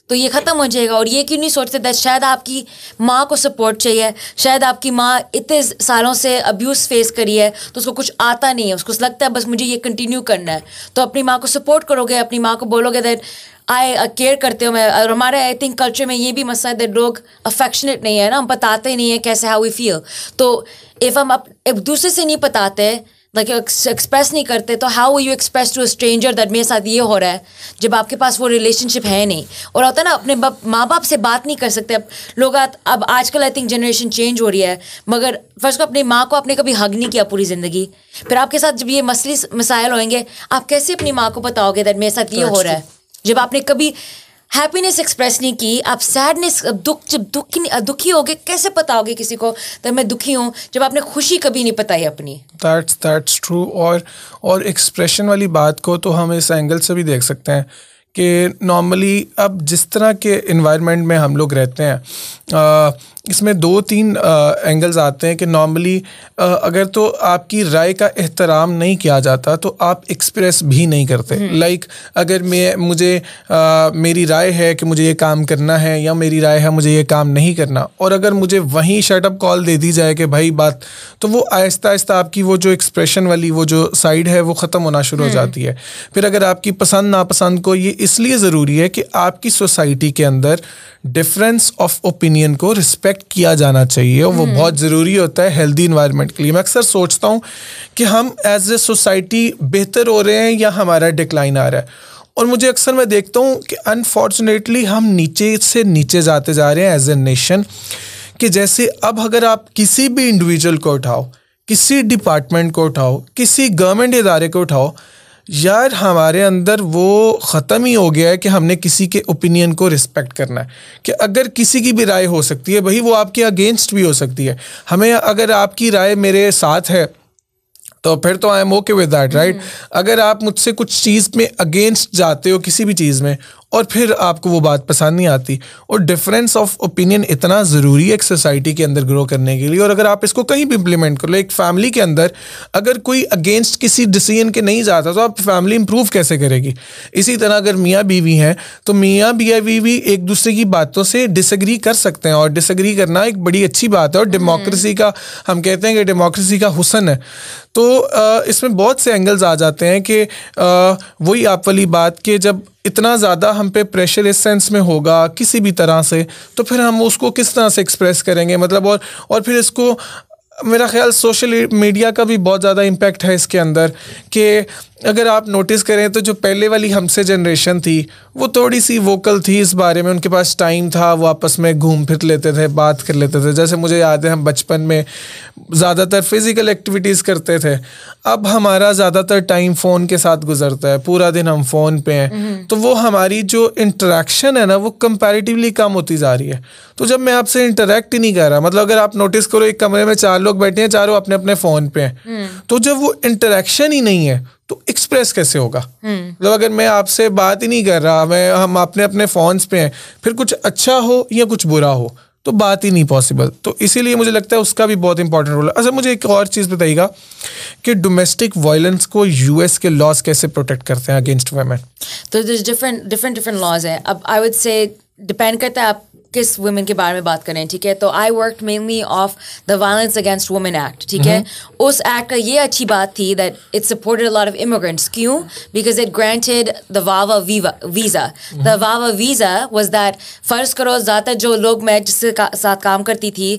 तो ये ख़त्म हो जाएगा और ये क्यों नहीं सोचते दैट शायद आपकी माँ को सपोर्ट चाहिए शायद आपकी माँ इतने सालों से अब्यूज़ फेस करी है तो उसको कुछ आता नहीं है उसको लगता है बस मुझे ये कंटिन्यू करना है तो अपनी माँ को सपोर्ट करोगे अपनी माँ को बोलोगे दैट आई केयर करते हो मैं और हमारे आई थिंक कल्चर में ये भी मसला है दैट लोग अफेक्शनेट नहीं है ना हम बताते नहीं है कैसे हाउ वी फील तो इफ़ हम अप, दूसरे से नहीं बताते लाइक एक्सप्रेस नहीं करते तो how you express to stranger that मेरे साथ ये हो रहा है जब आपके पास वो रिलेशनशिप है नहीं और होता ना अपने बाप माँ बाप से बात नहीं कर सकते अब लोग अब आजकल आई थिंक जनरेशन चेंज हो रही है मगर फर्स्ट अपनी माँ को आपने कभी हग नहीं किया पूरी ज़िंदगी फिर आपके साथ जब ये मसले मसाइल होंगे आप कैसे अपनी माँ को बताओगे दैट मेरे साथ ये हो रहा है जब आपने कभी हैप्पीनेस एक्सप्रेस नहीं की आप सैडनेस दुख जब दुख दुखी हो गए कैसे होगे किसी को तब मैं दुखी हूँ जब आपने खुशी कभी नहीं बताई अपनी दैट्स दैट्स ट्रू और और एक्सप्रेशन वाली बात को तो हम इस एंगल से भी देख सकते हैं कि नॉर्मली अब जिस तरह के इन्वायरमेंट में हम लोग रहते हैं इसमें दो तीन एंगल्स आते हैं कि नॉर्मली अगर तो आपकी राय का एहतराम नहीं किया जाता तो आप एक्सप्रेस भी नहीं करते लाइक हम्म। like, अगर मैं मुझे आ, मेरी राय है कि मुझे ये काम करना है या मेरी राय है मुझे ये काम नहीं करना और अगर मुझे वहीं शटअप कॉल दे दी जाए कि भाई बात तो वो आहिस्ता आहिस्ता आपकी वो जो एक्सप्रेशन वाली वो जो साइड है वो ख़त्म होना शुरू हो हम्म। जाती है फिर अगर आपकी पसंद नापसंद को ये इसलिए ज़रूरी है कि आपकी सोसाइटी के अंदर डिफरेंस ऑफ ओपिनियन को रिस्पेक्ट रिस्पेक्ट किया जाना चाहिए वो हम्म। बहुत ज़रूरी होता है हेल्दी इन्वायरमेंट के लिए मैं अक्सर सोचता हूँ कि हम एज ए सोसाइटी बेहतर हो रहे हैं या हमारा डिक्लाइन आ रहा है और मुझे अक्सर मैं देखता हूँ कि अनफॉर्चुनेटली हम नीचे से नीचे जाते जा रहे हैं एज ए नेशन कि जैसे अब अगर आप किसी भी इंडिविजुअल को उठाओ किसी डिपार्टमेंट को उठाओ किसी गवर्नमेंट इदारे को उठाओ यार हमारे अंदर वो ख़त्म ही हो गया है कि हमने किसी के ओपिनियन को रिस्पेक्ट करना है कि अगर किसी की भी राय हो सकती है भाई वो आपके अगेंस्ट भी हो सकती है हमें अगर आपकी राय मेरे साथ है तो फिर तो I am okay with that right अगर आप मुझसे कुछ चीज़ में अगेंस्ट जाते हो किसी भी चीज़ में और फिर आपको वो बात पसंद नहीं आती और डिफरेंस ऑफ ओपिनियन इतना ज़रूरी है एक सोसाइटी के अंदर ग्रो करने के लिए और अगर आप इसको कहीं भी इम्प्लीमेंट कर लो एक फैमिली के अंदर अगर कोई अगेंस्ट किसी डिसीजन के नहीं जाता तो आप फैमिली इंप्रूव कैसे करेगी इसी तरह अगर मियाँ बीवी हैं तो मियाँ बिया बीवी एक दूसरे की बातों से डिसग्री कर सकते हैं और डिसग्री करना एक बड़ी अच्छी बात है और डेमोक्रेसी हम्म। का हम कहते हैं कि डेमोक्रेसी का हुसन है तो इसमें बहुत से एंगल्स आ जाते हैं कि वही आप वाली बात कि जब इतना ज़्यादा हम पे प्रेशर इस सेंस में होगा किसी भी तरह से तो फिर हम उसको किस तरह से एक्सप्रेस करेंगे मतलब और और फिर इसको मेरा ख्याल सोशल मीडिया का भी बहुत ज़्यादा इम्पेक्ट है इसके अंदर कि अगर आप नोटिस करें तो जो पहले वाली हमसे जनरेशन थी वो थोड़ी सी वोकल थी इस बारे में उनके पास टाइम था वो आपस में घूम फिर लेते थे बात कर लेते थे जैसे मुझे याद है हम बचपन में ज़्यादातर फिज़िकल एक्टिविटीज़ करते थे अब हमारा ज़्यादातर टाइम फ़ोन के साथ गुजरता है पूरा दिन हम फ़ोन पे हैं हम्म। तो वो हमारी जो इंटरेक्शन है ना वो कंपेरेटिवली कम होती जा रही है तो जब मैं आपसे इंटरेक्ट ही नहीं कर रहा मतलब अगर आप नोटिस करो एक कमरे में चार लोग बैठे हैं चारों अपने अपने फ़ोन पे हैं हम्म। तो जब वो इंटरेक्शन ही नहीं है तो एक्सप्रेस कैसे होगा हम्म। मतलब अगर मैं आपसे बात ही नहीं कर रहा मैं हम अपने अपने फोन्स पे हैं फिर कुछ अच्छा हो या कुछ बुरा हो तो बात ही नहीं पॉसिबल तो इसीलिए मुझे लगता है उसका भी बहुत इंपॉर्टेंट रोल है अच्छा मुझे एक और चीज़ बताइएगा कि डोमेस्टिक वायलेंस को यूएस के लॉज कैसे प्रोटेक्ट करते हैं अगेंस्ट वेमेन तो डिफरेंट डिफरेंट डिफरेंट लॉज है अब आई वुड से डिपेंड करता है आप किस वुमेन के बारे में बात करें ठीक है तो I work mainly of the violence against women act ठीक है mm-hmm. उस एक्ट का ये अच्छी बात थी that it supported lot of immigrants क्यों because it granted the वावा visa the वावा visa was that फ़र्ज करो ज़्यादातर जो लोग मैं जिसके साथ काम करती थी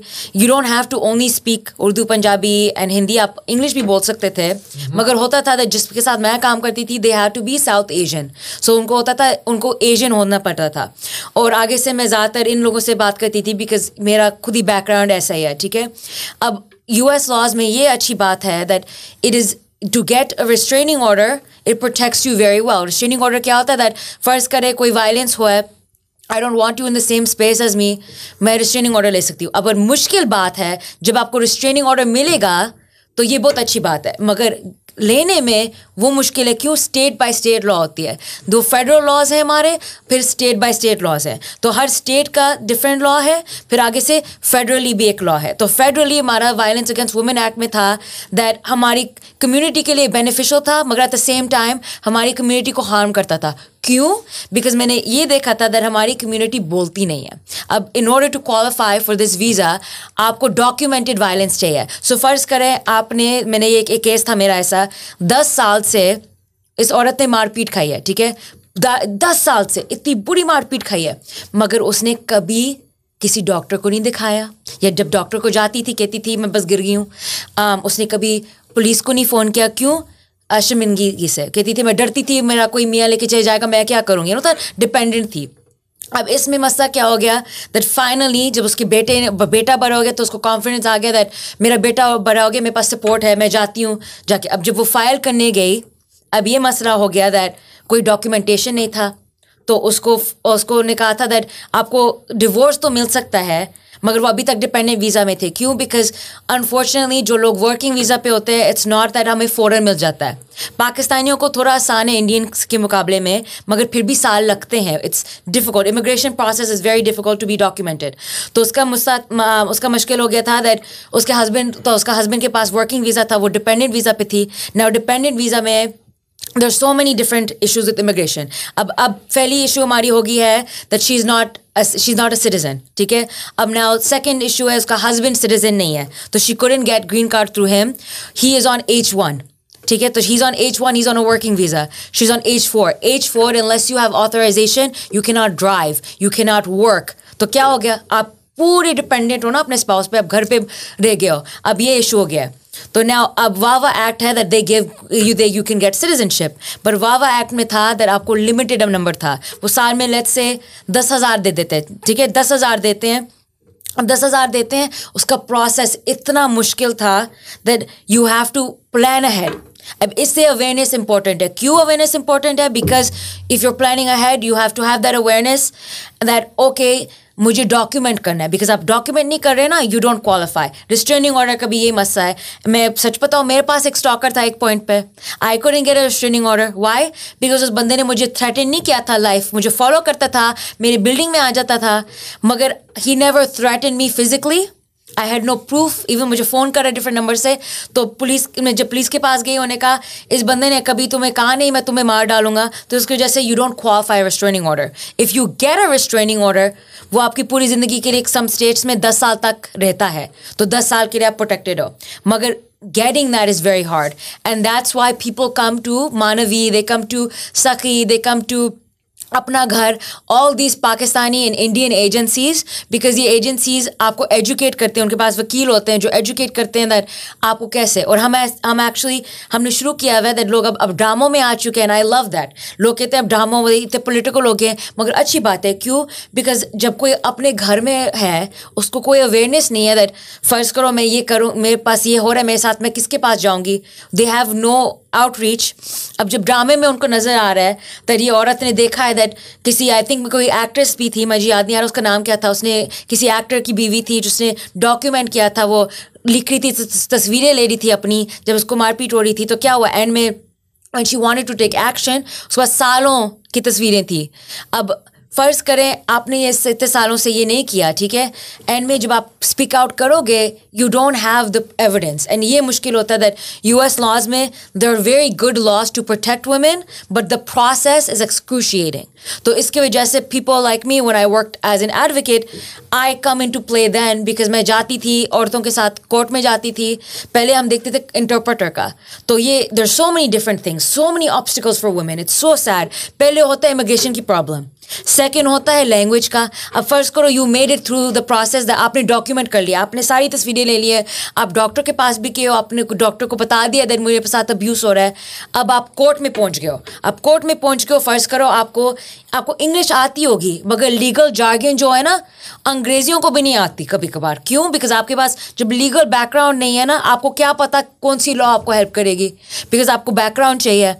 you don't have to only speak Urdu Punjabi and Hindi आप इंग्लिश भी बोल सकते थे mm-hmm. मगर होता था दैट जिसके साथ मैं काम करती थी they have to be South Asian so उनको होता था उनको एशियन होना पड़ता था और आगे से मैं ज़्यादातर इन लोगों से बात करती थी बिकॉज मेरा खुद ही बैकग्राउंड ऐसा ही है ठीक है अब यू एस लॉज में ये अच्छी बात है that it is to get a restraining order it protects you very well restraining order क्या होता है दैट फर्स्ट करे कोई वायलेंस हो है I don't want you in the same space as me मैं रिस्ट्रेनिंग ऑर्डर ले सकती हूँ अगर मुश्किल बात है जब आपको रिस्ट्रेनिंग ऑर्डर मिलेगा तो ये बहुत अच्छी बात है मगर लेने में वो मुश्किल है क्यों स्टेट बाय स्टेट लॉ होती है दो फेडरल लॉज हैं हमारे फिर स्टेट बाय स्टेट लॉज हैं तो हर स्टेट का डिफरेंट लॉ है फिर आगे से फेडरली भी एक लॉ है तो फेडरली हमारा वायलेंस अगेंस्ट वुमेन एक्ट में था दैट हमारी कम्युनिटी के लिए बेनिफिशियल था मगर एट द सेम टाइम हमारी कम्युनिटी को हार्म करता था क्यों बिकॉज मैंने ये देखा था दर हमारी कम्युनिटी बोलती नहीं है अब in order to qualify for this visa आपको डॉक्यूमेंटेड वायलेंस चाहिए सो so, फ़र्ज़ करें आपने मैंने ये एक केस था मेरा ऐसा दस साल से इस औरत ने मारपीट खाई है ठीक है दस साल से इतनी बुरी मारपीट खाई है मगर उसने कभी किसी डॉक्टर को नहीं दिखाया या जब डॉक्टर को जाती थी कहती थी मैं बस गिर गई हूँ उसने कभी पुलिस को नहीं फ़ोन किया क्यों अशमिनगी से कहती थी मैं डरती थी मेरा कोई मियाँ लेके चले जाएगा मैं क्या करूँगी ना तो डिपेंडेंट थी अब इसमें मसला क्या हो गया दैट फाइनली जब उसके बेटे ने बेटा बड़ा हो गया तो उसको कॉन्फिडेंस आ गया दैट मेरा बेटा बड़ा हो गया मेरे पास सपोर्ट है मैं जाती हूँ जाके अब जब वो फाइल करने गई अब ये मसला हो गया दैट कोई डॉक्यूमेंटेशन नहीं था तो उसको उसको ने कहा था दैट आपको डिवोर्स तो मिल सकता है मगर वो अभी तक डिपेंडेंट वीज़ा में थे क्यों बिकॉज अनफॉर्चुनेटली जो लोग वर्किंग वीज़ा पे होते हैं इट्स नॉट दैट हमें फ़ौरन मिल जाता है पाकिस्तानियों को थोड़ा आसान है इंडियन के मुकाबले में मगर फिर भी साल लगते हैं it's difficult immigration process is very difficult to be documented तो उसका मुस्ता उसका मुश्किल हो गया था दैट उसके हस्बैंड तो उसका हस्बैंड के पास वर्किंग वीज़ा था वो डिपेंडेंट वीज़ा पे थी ना डिपेंडेंट वीज़ा में there so many different issues with immigration अब अब पहली इशू हमारी होगी है that she is not she is not a citizen ठीक है अब ना सेकेंड इशू है उसका हस्बैंड सिटीजन नहीं है तो she couldn't get green card through him he is on H one ठीक है तो he is on H one is on a working visa she is on H four H four less you have authorization you can not drive you can not work तो क्या हो गया आप पूरे dependent हो ना अपने स्पाउस पे अब घर पे रह गए हो अब ये इशू हो गया है तो ना अब वावा एक्ट है that they give you they you can get citizenship पर वावा एक्ट में था दैट आपको लिमिटेड नंबर था वो साल में लेट से दस हज़ार दे देते हैं ठीक है दस हज़ार देते हैं अब दस हज़ार देते हैं उसका प्रोसेस इतना मुश्किल था that you have to plan ahead अब इससे अवेयरनेस इंपॉर्टेंट है क्यों अवेयरनेस इंपॉर्टेंट है because if you are planning ahead you have to have that awareness that okay मुझे डॉक्यूमेंट करना है बिकॉज आप डॉक्यूमेंट नहीं कर रहे ना you don't qualify restraining order का भी यही मसला है मैं सच बताऊँ मेरे पास एक स्टॉकर था एक पॉइंट पे आई को get restraining order why because उस बंदे ने मुझे थ्रेटन नहीं किया था लाइफ मुझे फॉलो करता था मेरी बिल्डिंग में आ जाता था मगर he never threaten me physically I had no proof even मुझे फ़ोन करा डिफरेंट नंबर से तो पुलिस मैं जब पुलिस के पास गई उन्होंने कहा इस बंदे ने कभी तुम्हें कहा नहीं मैं तुम्हें मार डालूंगा तो उसकी वजह से you don't qualify restraining order if you get a restraining order वो आपकी पूरी ज़िंदगी के लिए एक सम स्टेट्स में दस साल तक रहता है तो दस साल के लिए आप प्रोटेक्टेड हो मगर getting that is very hard and that's why people come to manavi they come to सखी they come to अपना घर all these Pakistani and Indian agencies because ये एजेंसीज आपको एजुकेट करते हैं उनके पास वकील होते हैं जो एजुकेट करते हैं दैट आपको कैसे और हम हम एक्चुअली हमने शुरू किया हुआ है दैट लोग अब अब ड्रामों में आ चुके हैं आई लव दैट लोग कहते हैं अब ड्रामों में इतने पोलिटिकल हो गए मगर अच्छी बात है क्यों बिकॉज जब कोई अपने घर में है उसको कोई अवेयरनेस नहीं है दैट फ़र्ज़ करो मैं ये करूँ मेरे पास ये हो रहा है मेरे साथ मैं किसके पास जाऊँगी दे हैव नो आउटरीच अब जब ड्रामे में उनको नज़र आ रहा है तर ये औरत ने देखा है दैट किसी आई थिंक कोई एक्ट्रेस भी थी मुझे याद नहीं आ रहा उसका नाम क्या था उसने किसी एक्टर की बीवी थी जिसने डॉक्यूमेंट किया था वो लिख रही थी तो तो तस्वीरें ले रही थी अपनी जब उसको मारपीट हो रही थी तो क्या हुआ एंड में and she wanted to take action उसके बाद सालों की तस्वीरें थी अब फ़र्ज़ करें आपने ये इतने सालों से ये नहीं किया ठीक है एंड में जब आप स्पीक आउट करोगे you don't have the evidence and ये मुश्किल होता है दैट यू एस लॉज में they are very good laws to protect women but the process is excruciating तो इसकी वजह से people like me when I work as an advocate I come in to play then because मैं जाती थी औरतों के साथ कोर्ट में जाती थी पहले हम देखते थे इंटरप्रटर का तो ये there so many different things so many obstacles for women it's so sad पहले होता है इमिग्रेशन की प्रॉब्लम सेकेंड होता है लैंग्वेज का अब फर्स्ट करो you made it through the process आपने डॉक्यूमेंट कर लिया आपने सारी तस्वीरें ले ली है आप डॉक्टर के पास भी किए हो आपने डॉक्टर को बता दिया दैन मेरे साथ अब्यूज़ हो रहा है अब आप कोर्ट में पहुंच गए हो अब कोर्ट में पहुंच गए हो फर्स्ट करो आपको आपको इंग्लिश आती होगी मगर लीगल जार्गन जो है ना अंग्रेज़ियों को भी नहीं आती कभी कभार क्यों बिकॉज आपके पास जब लीगल बैकग्राउंड नहीं है ना आपको क्या पता कौन सी लॉ आपको हेल्प करेगी बिकॉज आपको बैकग्राउंड चाहिए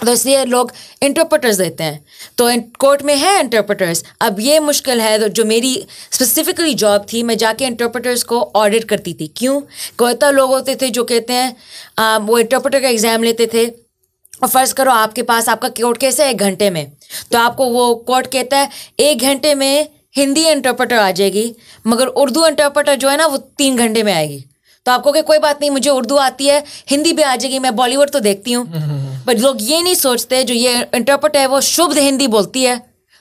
तो इसलिए लोग इंटरप्रटर्स देते हैं तो कोर्ट में है इंटरप्रटर्स अब ये मुश्किल है तो जो मेरी स्पेसिफिकली जॉब थी मैं जाके इंटरप्रटर्स को ऑडिट करती थी क्यों कोता लोग होते थे जो कहते हैं आ, वो इंटरप्रटर का एग्ज़ाम लेते थे और फ़र्ज़ करो आपके पास आपका कोर्ट केस है एक घंटे में तो आपको वो कोर्ट कहता है एक घंटे में हिंदी इंटरप्रटर आ जाएगी मगर उर्दू इंटरप्रटर जो है ना वो तीन घंटे में आएगी तो आपको कोई बात नहीं मुझे उर्दू आती है हिंदी भी आ जाएगी मैं बॉलीवुड तो देखती हूँ बट लोग ये नहीं सोचते जो ये इंटरप्रेट है वो शुद्ध हिंदी बोलती है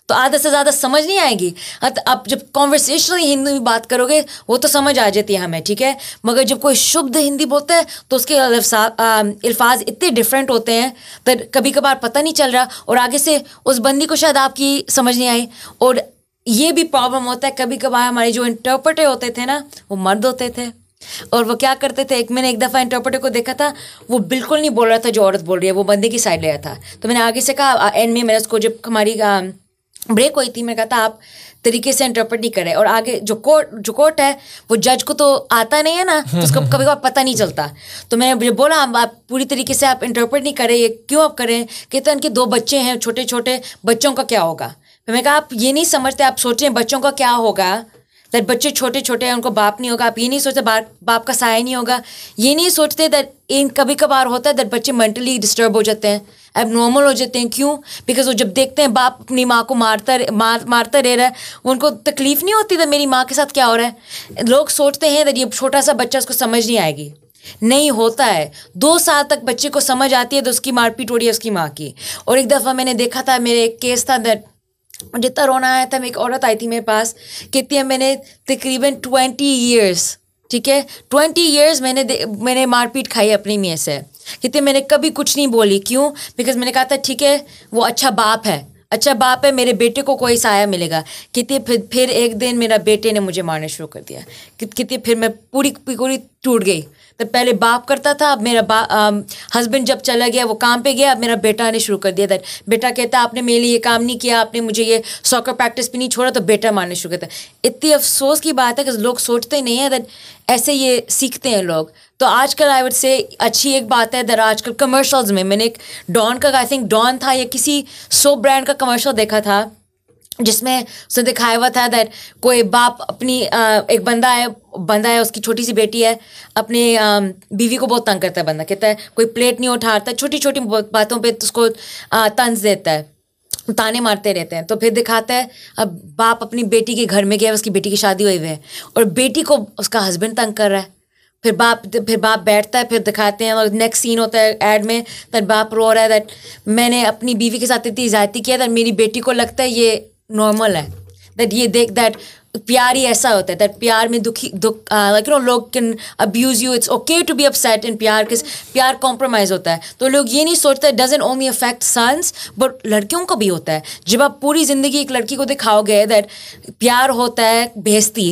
तो आधा से ज़्यादा समझ नहीं आएगी आप जब कॉन्वर्सेशनली हिंदी में बात करोगे वो तो समझ आ जाती है हमें ठीक है मगर जब कोई शुद्ध हिंदी बोलता है तो उसके अल्फाज इतने डिफरेंट होते हैं तो कभी कभार पता नहीं चल रहा और आगे से उस बंदी को शायद आपकी समझ नहीं आई और ये भी प्रॉब्लम होता है कभी कभार हमारे जो इंटरप्रेटर होते थे ना वो मर्द होते थे और वो क्या करते थे एक मैंने एक दफ़ा इंटरप्रेटर को देखा था वो बिल्कुल नहीं बोल रहा था जो औरत बोल रही है वो बंदे की साइड लिया था तो मैंने आगे से कहा एंड में मैंने उसको जब हमारी ब्रेक हुई थी मैंने कहा था आप तरीके से इंटरप्रेट नहीं करें और आगे जो कोर्ट जो कोर्ट है वो जज को तो आता नहीं है ना तो उसको कभी कभार पता नहीं चलता तो मैंने मुझे बोला आप, आप पूरी तरीके से आप इंटरप्रेट नहीं करें ये क्यों आप करें कहते तो इनके दो बच्चे हैं छोटे छोटे बच्चों का क्या होगा मैंने कहा आप ये नहीं समझते आप सोचें बच्चों का क्या होगा दैट बच्चे छोटे छोटे हैं उनको बाप नहीं होगा आप ये नहीं सोचते बाप बाप का साया नहीं होगा ये नहीं सोचते दैट इन कभी कभार होता है दैट बच्चे मेंटली डिस्टर्ब हो जाते हैं अब नॉर्मल हो जाते हैं क्यों बिकॉज वो जब देखते हैं बाप अपनी माँ को मारता मार मारता रह रहा है उनको तकलीफ नहीं होती मेरी माँ के साथ क्या हो रहा है लोग सोचते हैं दैट ये छोटा सा बच्चा उसको समझ नहीं आएगी नहीं होता है दो साल तक बच्चे को समझ आती है तो उसकी मारपीट हो रही है उसकी माँ की और एक दफ़ा मैंने देखा था मेरे एक केस था दैट जितना रोना आया था एक औरत आई थी मेरे पास कहती है मैंने तकरीबन ट्वेंटी ईयर्स ठीक है ट्वेंटी ईयर्स मैंने मैंने मारपीट खाई अपनी मियाँ से कहती है मैंने कभी कुछ नहीं बोली क्यों बिकॉज मैंने कहा था ठीक है वो अच्छा बाप है अच्छा बाप है मेरे बेटे को कोई साया मिलेगा कितने फिर फिर एक दिन मेरा बेटे ने मुझे मारना शुरू कर दिया कितने फिर मैं पूरी पूरी टूट गई तो पहले बाप करता था अब मेरा हस्बैंड जब चला गया वो काम पे गया अब मेरा बेटा ने शुरू कर दिया दैट बेटा कहता आपने मेरे लिए ये काम नहीं किया आपने मुझे ये सॉकर प्रैक्टिस भी नहीं छोड़ा तो बेटा मारने शुरू करता इतनी अफसोस की बात है कि लोग सोचते नहीं है दैट ऐसे ये सीखते हैं लोग तो आजकल आई वुड से अच्छी एक बात है दर आजकल कमर्शल्स में मैंने एक डॉन का आई थिंक डॉन था या किसी सोप ब्रांड का कमर्शल देखा था जिसमें उसने दिखाया हुआ था दैट कोई बाप अपनी आ, एक बंदा है बंदा है उसकी छोटी सी बेटी है अपने बीवी को बहुत तंग करता है बंदा कहता है कोई प्लेट नहीं उठाता छोटी छोटी बातों पे तो उसको तंज देता है ताने मारते रहते हैं तो फिर दिखाता है अब बाप अपनी बेटी के घर में गया उसकी बेटी की शादी हुई हुई है और बेटी को उसका हस्बैंड तंग कर रहा है फिर बाप फिर बाप बैठता है फिर दिखाते हैं और नेक्स्ट सीन होता है एड में दैट बाप रो रहा है दैट मैंने अपनी बीवी के साथ इतनी ज़्यादा किया दैट मेरी बेटी को लगता है ये नॉर्मल है दैट ये देख दैट प्यार ही ऐसा होता है दैट प्यार में दुखी दुख लाइक नो लोग can abuse you it's okay to be upset in प्यार किस प्यार कॉम्प्रोमाइज़ होता है तो लोग ये नहीं सोचते doesn't only affect sons but लड़कियों को भी होता है जब आप पूरी ज़िंदगी एक लड़की को दिखाओगे दैट प्यार होता है भेजती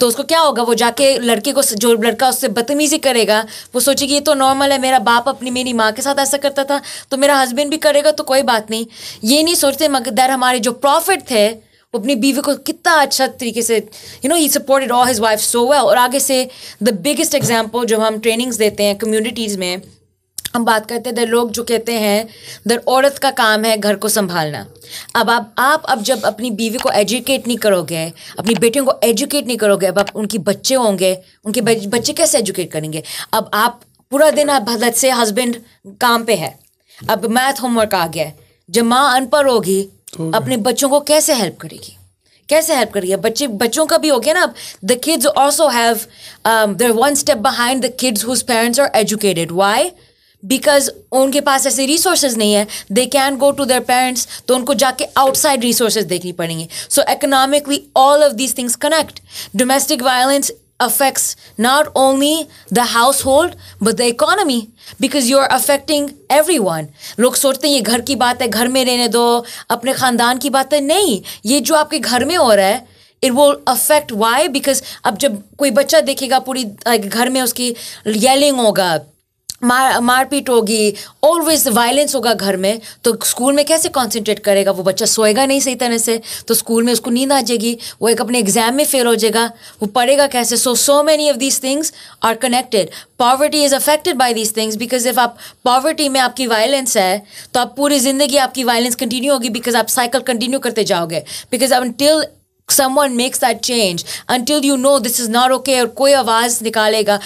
तो उसको क्या होगा वो जाके लड़के को जो लड़का उससे बदतमीजी करेगा वो सोचेगी ये तो नॉर्मल है मेरा बाप अपनी मेरी माँ के साथ ऐसा करता था तो मेरा हस्बैंड भी करेगा तो कोई बात नहीं ये नहीं सोचते मगर हमारे जो प्रॉफिट थे वो अपनी बीवी को कितना अच्छा तरीके से you know he supported all his wife so well और आगे से द बिगेस्ट एग्जाम्पल जो हम ट्रेनिंग्स देते हैं कम्युनिटीज़ में हम बात करते हैं लोग जो कहते हैं दर औरत का काम है घर को संभालना अब आप आप अब जब अपनी बीवी को एजुकेट नहीं करोगे अपनी बेटियों को एजुकेट नहीं करोगे अब आप उनकी बच्चे होंगे उनके बच्चे कैसे एजुकेट करेंगे अब आप पूरा दिन आप भदत से हस्बैंड काम पे है अब मैथ होमवर्क आ गया जब माँ अनपढ़ होगी अपने बच्चों को कैसे हेल्प करेगी कैसे हेल्प करिए बच्चे बच्चों का भी हो गया ना अब the kids also have there one step behind the kids whose parents are educated why because उनके पास ऐसे रिसोर्सेज नहीं है they can go to their parents तो उनको जाके आउटसाइड रिसोर्सेज देखनी पड़ेंगे so economically all of these things connect domestic violence affects not only the household but the but because you are affecting everyone लोग सोचते हैं ये घर की बात है घर में रहने दो अपने ख़ानदान की बात है नहीं ये जो आपके घर में हो रहा है इट वो अफेक्ट वाई बिकॉज अब जब कोई बच्चा देखेगा पूरी घर में उसकी येलिंग होगा मार मारपीट होगी ऑलवेज वायलेंस होगा घर में तो स्कूल में कैसे कॉन्सेंट्रेट करेगा वो बच्चा सोएगा नहीं सही तरह से तो स्कूल में उसको नींद आ जाएगी वो एक अपने एग्जाम में फेल हो जाएगा वो पढ़ेगा कैसे so so many of these things are connected poverty is affected by these things because if आप पॉवर्टी में आपकी वायलेंस है तो आप पूरी ज़िंदगी आपकी वायलेंस कंटिन्यू होगी बिकॉज आप साइकिल कंटिन्यू करते जाओगे बिकॉज समन मेक्स makes चेंज change until you know this is not okay और कोई आवाज़ निकालेगा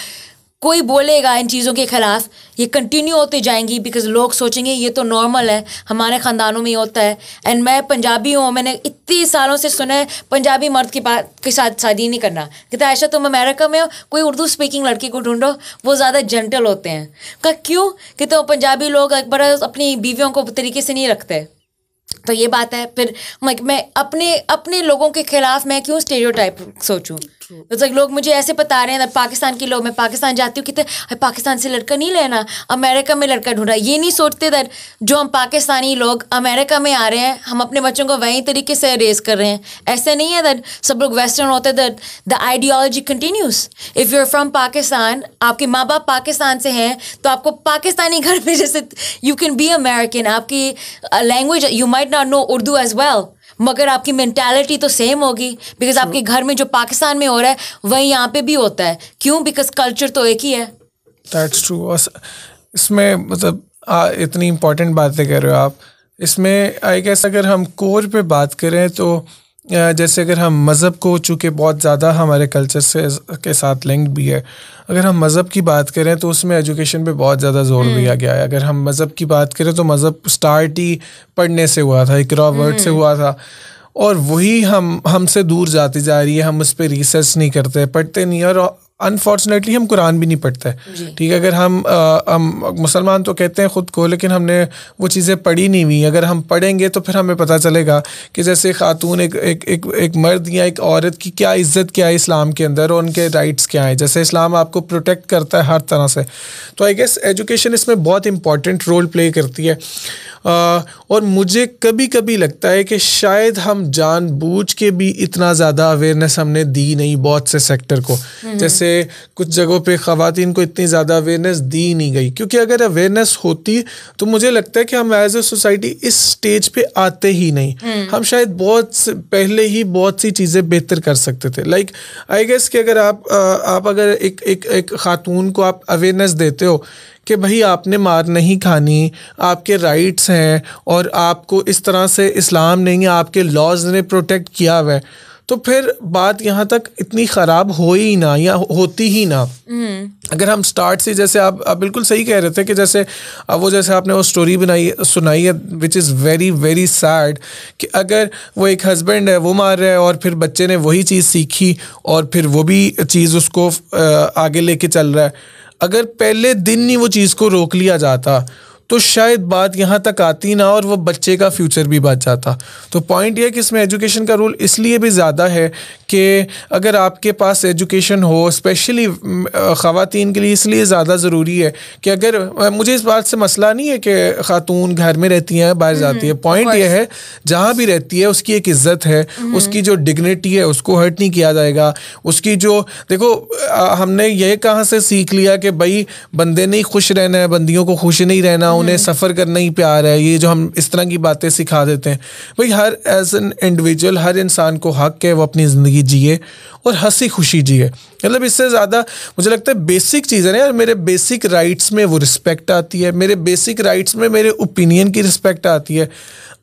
कोई बोलेगा इन चीज़ों के खिलाफ ये कंटिन्यू होते जाएंगी बिकॉज लोग सोचेंगे ये तो नॉर्मल है हमारे ख़ानदानों में ही होता है एंड मैं पंजाबी हूँ मैंने इतने सालों से सुना है पंजाबी मर्द के पास के साथ शादी नहीं करना कहते ऐसा तुम अमेरिका में हो कोई उर्दू स्पीकिंग लड़की को ढूंढो वो ज़्यादा जेंटल होते हैं कहा क्यों कि तो पंजाबी लोग एक बार अपनी बीवियों को तरीके से नहीं रखते तो ये बात है फिर मैं, अपने अपने लोगों के खिलाफ मैं क्यों स्टेरियोटाइप सोचूँ इट्स लाइक लोग मुझे ऐसे बता रहे हैं पाकिस्तान के लोग मैं पाकिस्तान जाती हूँ कितने पाकिस्तान से लड़का नहीं लेना अमेरिका में लड़का ढूंढा ये नहीं सोचते दर जो हम पाकिस्तानी लोग अमेरिका में आ रहे हैं हम अपने बच्चों को वही तरीके से रेस कर रहे हैं ऐसे नहीं है दर सब लोग वेस्टर्न होते there the ideology continues if you are from Pakistan आपके माँ बाप पाकिस्तान से हैं तो आपको पाकिस्तानी घर में जैसे यू कैन बी अमेरिकन आपकी language you might not know Urdu as well मगर आपकी मैंटेलिटी तो सेम होगी बिकॉज आपके घर में जो पाकिस्तान में हो रहा है वही यहाँ पे भी होता है क्यों बिकॉज कल्चर तो एक ही है दैट्स ट्रू और इसमें मतलब आ, इतनी इम्पोर्टेंट बातें कह रहे हो आप इसमें आई गेस अगर हम कोर पे बात करें तो जैसे अगर हम मज़हब को चूँकि बहुत ज़्यादा हमारे कल्चर से के साथ लिंक भी है अगर हम मज़हब की बात करें तो उसमें एजुकेशन पे बहुत ज़्यादा जोर हम्म। दिया गया है अगर हम मज़हब की बात करें तो मज़हब स्टार्ट ही पढ़ने से हुआ था इकरा वर्ड से हम्म। हुआ था और वही हम हमसे दूर जाती जा रही है हम उस पर रिसर्च नहीं करते पढ़ते नहीं और अनफॉर्चुनेटली हम कुरान भी नहीं पढ़ते ठीक है अगर हम आ, हम मुसलमान तो कहते हैं ख़ुद को लेकिन हमने वो चीज़ें पढ़ी नहीं हुई अगर हम पढ़ेंगे तो फिर हमें पता चलेगा कि जैसे खातून एक एक एक, एक मर्द या एक औरत की क्या इज्जत क्या है इस्लाम के अंदर और उनके राइट्स क्या हैं जैसे इस्लाम आपको प्रोटेक्ट करता है हर तरह से तो आई गेस एजुकेशन इसमें बहुत इंपॉर्टेंट रोल प्ले करती है और मुझे कभी कभी लगता है कि शायद हम जानबूझ के भी इतना ज़्यादा अवेयरनेस हमने दी नहीं बहुत से सेक्टर को हम्म। जैसे कुछ जगहों पे ख़वान को इतनी ज़्यादा अवेयरनेस दी नहीं गई क्योंकि अगर अवेयरनेस होती तो मुझे लगता है कि हम एज ए सोसाइटी इस स्टेज पे आते ही नहीं हम्म। हम शायद बहुत पहले ही बहुत सी चीज़ें बेहतर कर सकते थे लाइक आई गेस कि अगर आप आप अगर एक एक एक खातून को आप अवेयरनेस देते हो कि भाई आपने मार नहीं खानी आपके राइट्स हैं और आपको इस तरह से इस्लाम नहीं है आपके लॉज ने प्रोटेक्ट किया हुआ तो फिर बात यहाँ तक इतनी ख़राब हो ही ना या होती ही ना हम्म। अगर हम स्टार्ट से जैसे आप, आप बिल्कुल सही कह रहे थे कि जैसे अब वो जैसे आपने वो स्टोरी बनाई सुनाई है which is very very sad कि अगर वो एक हस्बैंड है वो मार रहा है और फिर बच्चे ने वही चीज़ सीखी और फिर वो भी चीज़ उसको आगे लेके चल रहा है अगर पहले दिन ही वो चीज़ को रोक लिया जाता तो शायद बात यहाँ तक आती ना और वो बच्चे का फ्यूचर भी बच जाता तो पॉइंट ये कि इसमें एजुकेशन का रोल इसलिए भी ज़्यादा है कि अगर आपके पास एजुकेशन हो स्पेशली ख़वान के लिए इसलिए ज़्यादा ज़रूरी है कि अगर मुझे इस बात से मसला नहीं है कि खातून घर में रहती हैं बाहर हम्म, जाती है पॉइंट यह है जहाँ भी रहती है उसकी एक इज़्ज़त है हम्म। उसकी जो डिग्निटी है उसको हर्ट नहीं किया जाएगा उसकी जो देखो हमने यह कहाँ से सीख लिया कि भाई बंदे नहीं खुश रहना है बंदियों को खुश नहीं रहना उन्हें हम्म। सफ़र करना ही प्यार है ये जो हम इस तरह की बातें सिखा देते हैं भाई हर एज एन इंडिविजुअल हर इंसान को हक है वो अपनी ज़िंदगी जिए और हंसी खुशी जिए मतलब इससे ज़्यादा मुझे लगता है बेसिक चीज़ें ना यार मेरे बेसिक राइट्स में वो रिस्पेक्ट आती है मेरे बेसिक राइट्स में मेरे ओपिनियन की रिस्पेक्ट आती है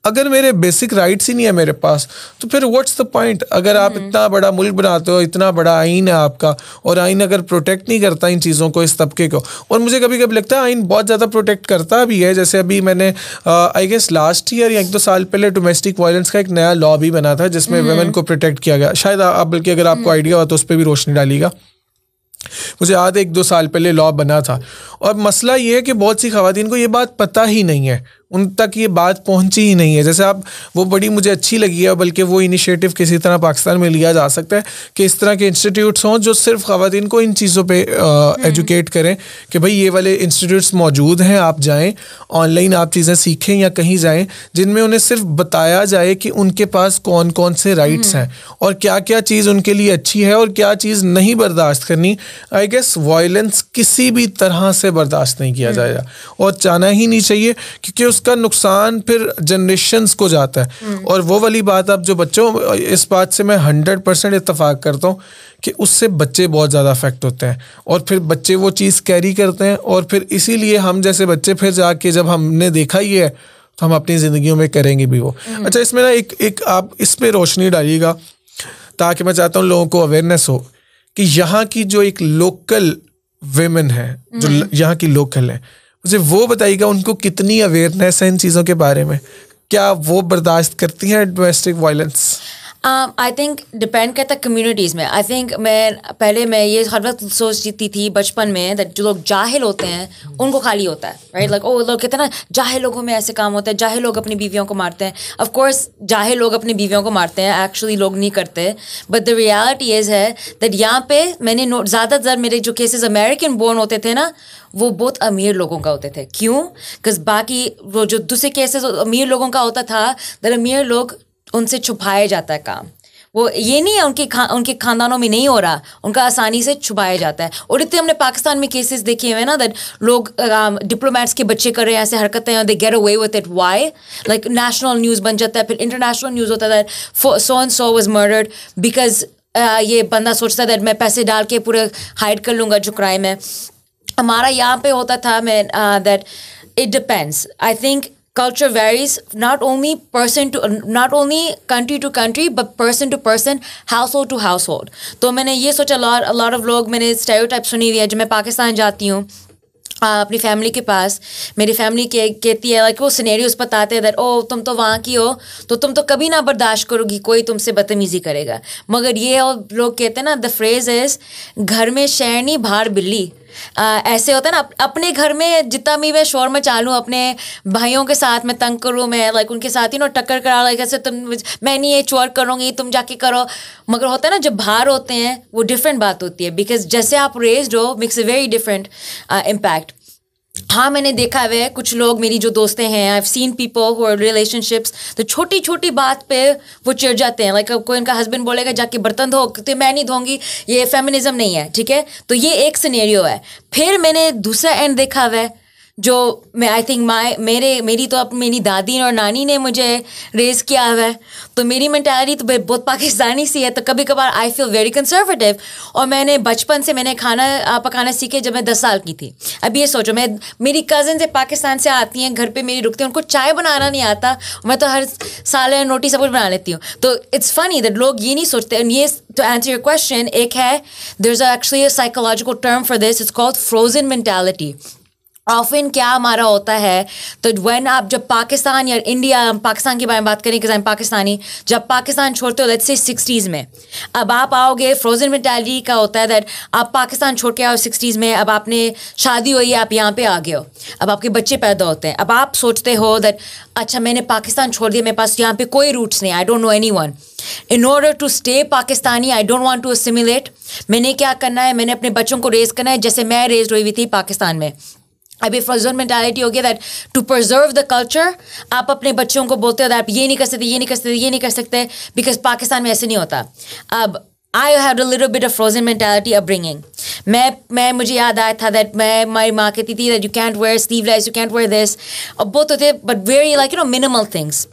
अगर मेरे बेसिक राइट्स ही नहीं है मेरे पास तो फिर व्हाट्स द पॉइंट अगर आप इतना बड़ा मुल्क बनाते हो इतना बड़ा आइन है आपका और आइन अगर प्रोटेक्ट नहीं करता इन चीज़ों को इस तबके को और मुझे कभी कभी लगता है आइन बहुत ज़्यादा प्रोटेक्ट करता भी है जैसे अभी मैंने आई गेस लास्ट ईयर या एक दो साल पहले डोमेस्टिक वायलेंस का एक नया लॉ भी बना था जिसमें वेमेन हम्म। को प्रोटेक्ट किया गया शायद आप बल्कि अगर आपको आइडिया हम्म। हो तो उस पर भी रोशनी डालेगा मुझे याद है एक दो साल पहले लॉ बना था और मसला ये है कि बहुत सी खातन को ये बात पता ही नहीं है उन तक ये बात पहुंची ही नहीं है जैसे आप वो बड़ी मुझे अच्छी लगी है बल्कि वो इनिशिएटिव किसी तरह पाकिस्तान में लिया जा सकता है कि इस तरह के इंस्टीट्यूट्स हों जो सिर्फ खातन को इन चीज़ों पे एजुकेट हम्म। करें कि भाई ये वाले इंस्टीट्यूट्स मौजूद हैं आप जाएं ऑनलाइन आप चीज़ें सीखें या कहीं जाएं जिनमें उन्हें सिर्फ बताया जाए कि उनके पास कौन कौन से राइट्स हम्म। हैं और क्या क्या चीज़ उनके लिए अच्छी है और क्या चीज़ नहीं बर्दाश्त करनी आई गेस वायलेंस किसी भी तरह से बर्दाश्त नहीं किया हम्म। जाएगा और जाना ही नहीं चाहिए क्योंकि उसका नुकसान फिर जनरेशन को जाता है हम्म। और वो वाली बात आप जो बच्चों इस बात से मैं हंड्रेड परसेंट इतफाक़ करता हूँ कि उससे बच्चे बहुत ज़्यादा अफेक्ट होते हैं और फिर बच्चे वो चीज़ कैरी करते हैं और फिर इसीलिए हम जैसे बच्चे फिर जाके जब हमने देखा ही है तो हम अपनी ज़िंदगियों में करेंगे भी वो हम्म। अच्छा इसमें ना एक एक आप इस पर रोशनी डालिएगा ताकि मैं चाहता हूँ लोगों को अवेयरनेस हो कि यहाँ की जो एक लोकल वेमेन है जो हम्म। यहाँ की लोकल है मुझे वो बताइएगा उनको कितनी अवेयरनेस है इन चीज़ों के बारे में क्या वो बर्दाश्त करती हैं domestic violence I think depend करता कम्यूनिटीज़ कम्युनिटीज़ में आई थिंक मैं पहले मैं ये हर वक्त सोचती थी बचपन में दैट जो लोग जाहिल होते हैं उनको खाली होता है राइट लाइक ओ लोग कहते हैं ना जाहिल लोगों में ऐसे काम होते हैं जाहिल लोग अपनी बीवियों को मारते हैं ऑफ कोर्स जाहिल लोग अपनी बीवियों को मारते हैं एक्चुअली लोग नहीं करते बट द रियालिटी इज़ है दैट यहाँ पे मैंने नोट ज़्यादातर मेरे जो केसेस अमेरिकन बोर्न होते थे ना वो बहुत अमीर लोगों का होते थे क्यों बिकॉज बाकी वो जो दूसरे केसेस अमीर लोगों का होता था दर अमीर लोग उनसे छुपाया जाता है काम वो ये नहीं है उनके खा उनके खानदानों में नहीं हो रहा उनका आसानी से छुपाया जाता है और इतने हमने पाकिस्तान में केसेस देखे हुए हैं ना दैट लोग डिप्लोमेट्स um, के बच्चे कर रहे हैं ऐसे हरकतें हैं they get away with it why like national news बन जाता है फिर इंटरनेशनल न्यूज़ होता है that so and so was murdered because ये बंदा सोचता है दैट मैं पैसे डाल के पूरा हाइड कर लूँगा जो क्राइम है हमारा यहाँ पे होता था मैं that it depends I think culture varies not only person to not only country to country but person to person household to household तो मैंने ये सोचा lot a lot of लोग मैंने स्टेरियोटाइप सुनी हुई है जब मैं पाकिस्तान जाती हूँ अपनी फैमिली के पास मेरी फैमिली के कहती है लाइक वो उस बताते हैं ओ oh, तुम तो वहाँ की हो तो तुम तो कभी ना बर्दाश्त करोगी कोई तुमसे बदतमीज़ी करेगा मगर ये और लोग कहते हैं ना द फ्रेज़ इज़ घर में शैरनी बाहर बिल्ली आ, ऐसे होता है ना अपने घर में जितना भी मैं शोर में चालू अपने भाइयों के साथ मैं तंग करूँ मैं लाइक उनके साथ ही ना टक्कर करा लाइक ऐसे तुम मैं नहीं ये चोर करूँगी तुम जाके करो मगर होता है ना जब बाहर होते हैं वो डिफरेंट बात होती है बिकॉज जैसे आप रेस्ड हो makes a very different impact हाँ मैंने देखा है कुछ लोग मेरी जो दोस्तें हैं I seen people who are relationships तो छोटी छोटी बात पे वो चिड़ जाते हैं लाइक like, कोई इनका हस्बैंड बोलेगा जाके बर्तन धो तो मैं नहीं धोंगी ये फेमिनिज्म नहीं है ठीक है तो ये एक सिनेरियो है फिर मैंने दूसरा एंड देखा हुआ है जो मैं आई थिंक माई मेरे मेरी तो अब मेरी दादी और नानी ने मुझे रेज किया हुआ है तो मेरी मैंटेलिटी तो बहुत पाकिस्तानी सी है तो कभी कभार आई फील वेरी कंजर्वेटिव और मैंने बचपन से मैंने खाना पकाना सीखे जब मैं दस साल की थी अब ये सोचो मैं मेरी कज़न से पाकिस्तान से आती हैं घर पर मेरी रुकती हैं उनको चाय बनाना नहीं आता मैं तो हर साल रोटी सब कुछ बना लेती हूँ तो इट्स फनी दैट लोग ये नहीं सोचते ये to आंसर योर क्वेश्चन एक है there's is actually psychological term for this is called frozen mentality often क्या हमारा होता है तो वन आप जब पाकिस्तान या इंडिया हम पाकिस्तान के बारे में बात करें कि पाकिस्तानी जब पाकिस्तान छोड़ते हो लेट्स से सिक्सटीज़ में अब आप आओगे फ्रोजन मेटालिटी का होता है दैट आप पाकिस्तान छोड़ के आओ सिक्सटीज़ में अब आपने शादी हुई है आप यहाँ पे आ गए हो अब आपके बच्चे पैदा होते हैं अब आप सोचते हो दैट अच्छा मैंने पाकिस्तान छोड़ दिया मेरे पास यहाँ पर कोई रूट्स नहीं I don't know anyone in order to stay Pakistani I don't want to assimilate मैंने क्या करना है मैंने अपने बच्चों को रेज करना है जैसे मैं रेज हुई हुई थी पाकिस्तान में अभी फ्रोजन मेंटालिटी हो गया that to preserve the culture आप अपने बच्चों को बोलते हो दैट ये नहीं कर सकते ये नहीं कर सकते ये नहीं कर सकते बिकॉज पाकिस्तान में ऐसे नहीं होता अब I have a little bit of frozen mentality upbringing मैं मैं मुझे याद आया था दैट मैं माई माँ कहती थी that you can't wear sleeveless you can't wear this अब बहुत होते but very like you know minimal things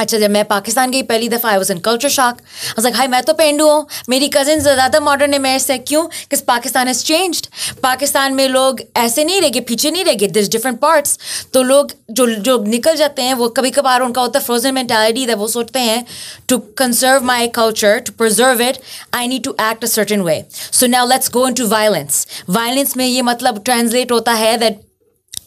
अच्छा जब मैं पाकिस्तान गई पहली दफ़ा I was in culture shock like हाई मैं तो पेंडू हूँ मेरी कज़िन ज़्यादा मॉडर्न है मैं ऐसे क्यों किस पाकिस्तान इज़ चेंज्ड पाकिस्तान में लोग ऐसे नहीं रहेंगे पीछे नहीं रहेंगे दिस डिफरेंट पार्ट्स तो लोग जो जो निकल जाते हैं वो कभी कभार उनका होता है फ्रोजन मैंटेलिटी दैट वो सोचते हैं to conserve my culture to preserve it I need to act a certain way so now let's go into violence violence में ये मतलब ट्रांसलेट होता है दैट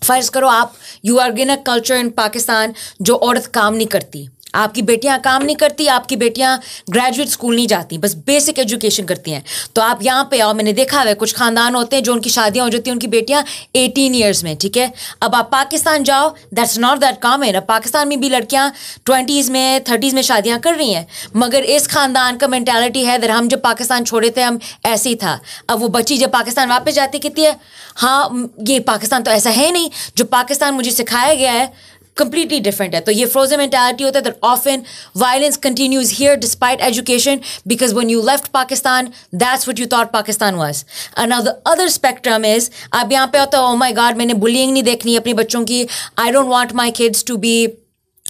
फर्ज करो आप यू आर गिन अ कल्चर इन पाकिस्तान जो औरत काम नहीं करती आपकी बेटियां काम नहीं करती आपकी बेटियां ग्रेजुएट स्कूल नहीं जाती बस बेसिक एजुकेशन करती हैं तो आप यहाँ पे आओ मैंने देखा हुआ कुछ खानदान होते हैं जो उनकी शादियां हो जाती हैं उनकी बेटियां एटीन ईयर्स में ठीक है अब आप पाकिस्तान जाओ दैट्स नॉट दैट कॉमन अब पाकिस्तान में भी लड़कियाँ ट्वेंटीज़ में थर्टीज़ में शादियाँ कर रही हैं मगर इस खानदान का मैंटेलिटी है दर हम जब पाकिस्तान छोड़े थे हम ऐसे ही था अब वो बच्ची जब पाकिस्तान वापस जाती कितनी है हाँ ये पाकिस्तान तो ऐसा है नहीं जो पाकिस्तान मुझे सिखाया गया है कम्प्लीटली डिफरेंट है तो ये फ्रोजन मेंटालिटी होता है that of in violence continues here despite education because when you left Pakistan that's what you thought Pakistan was and other spectrum is अब यहाँ पे होता है ओ माई गार्ड मैंने बुलिंग नहीं देखनी अपने बच्चों की I don't want my kids to be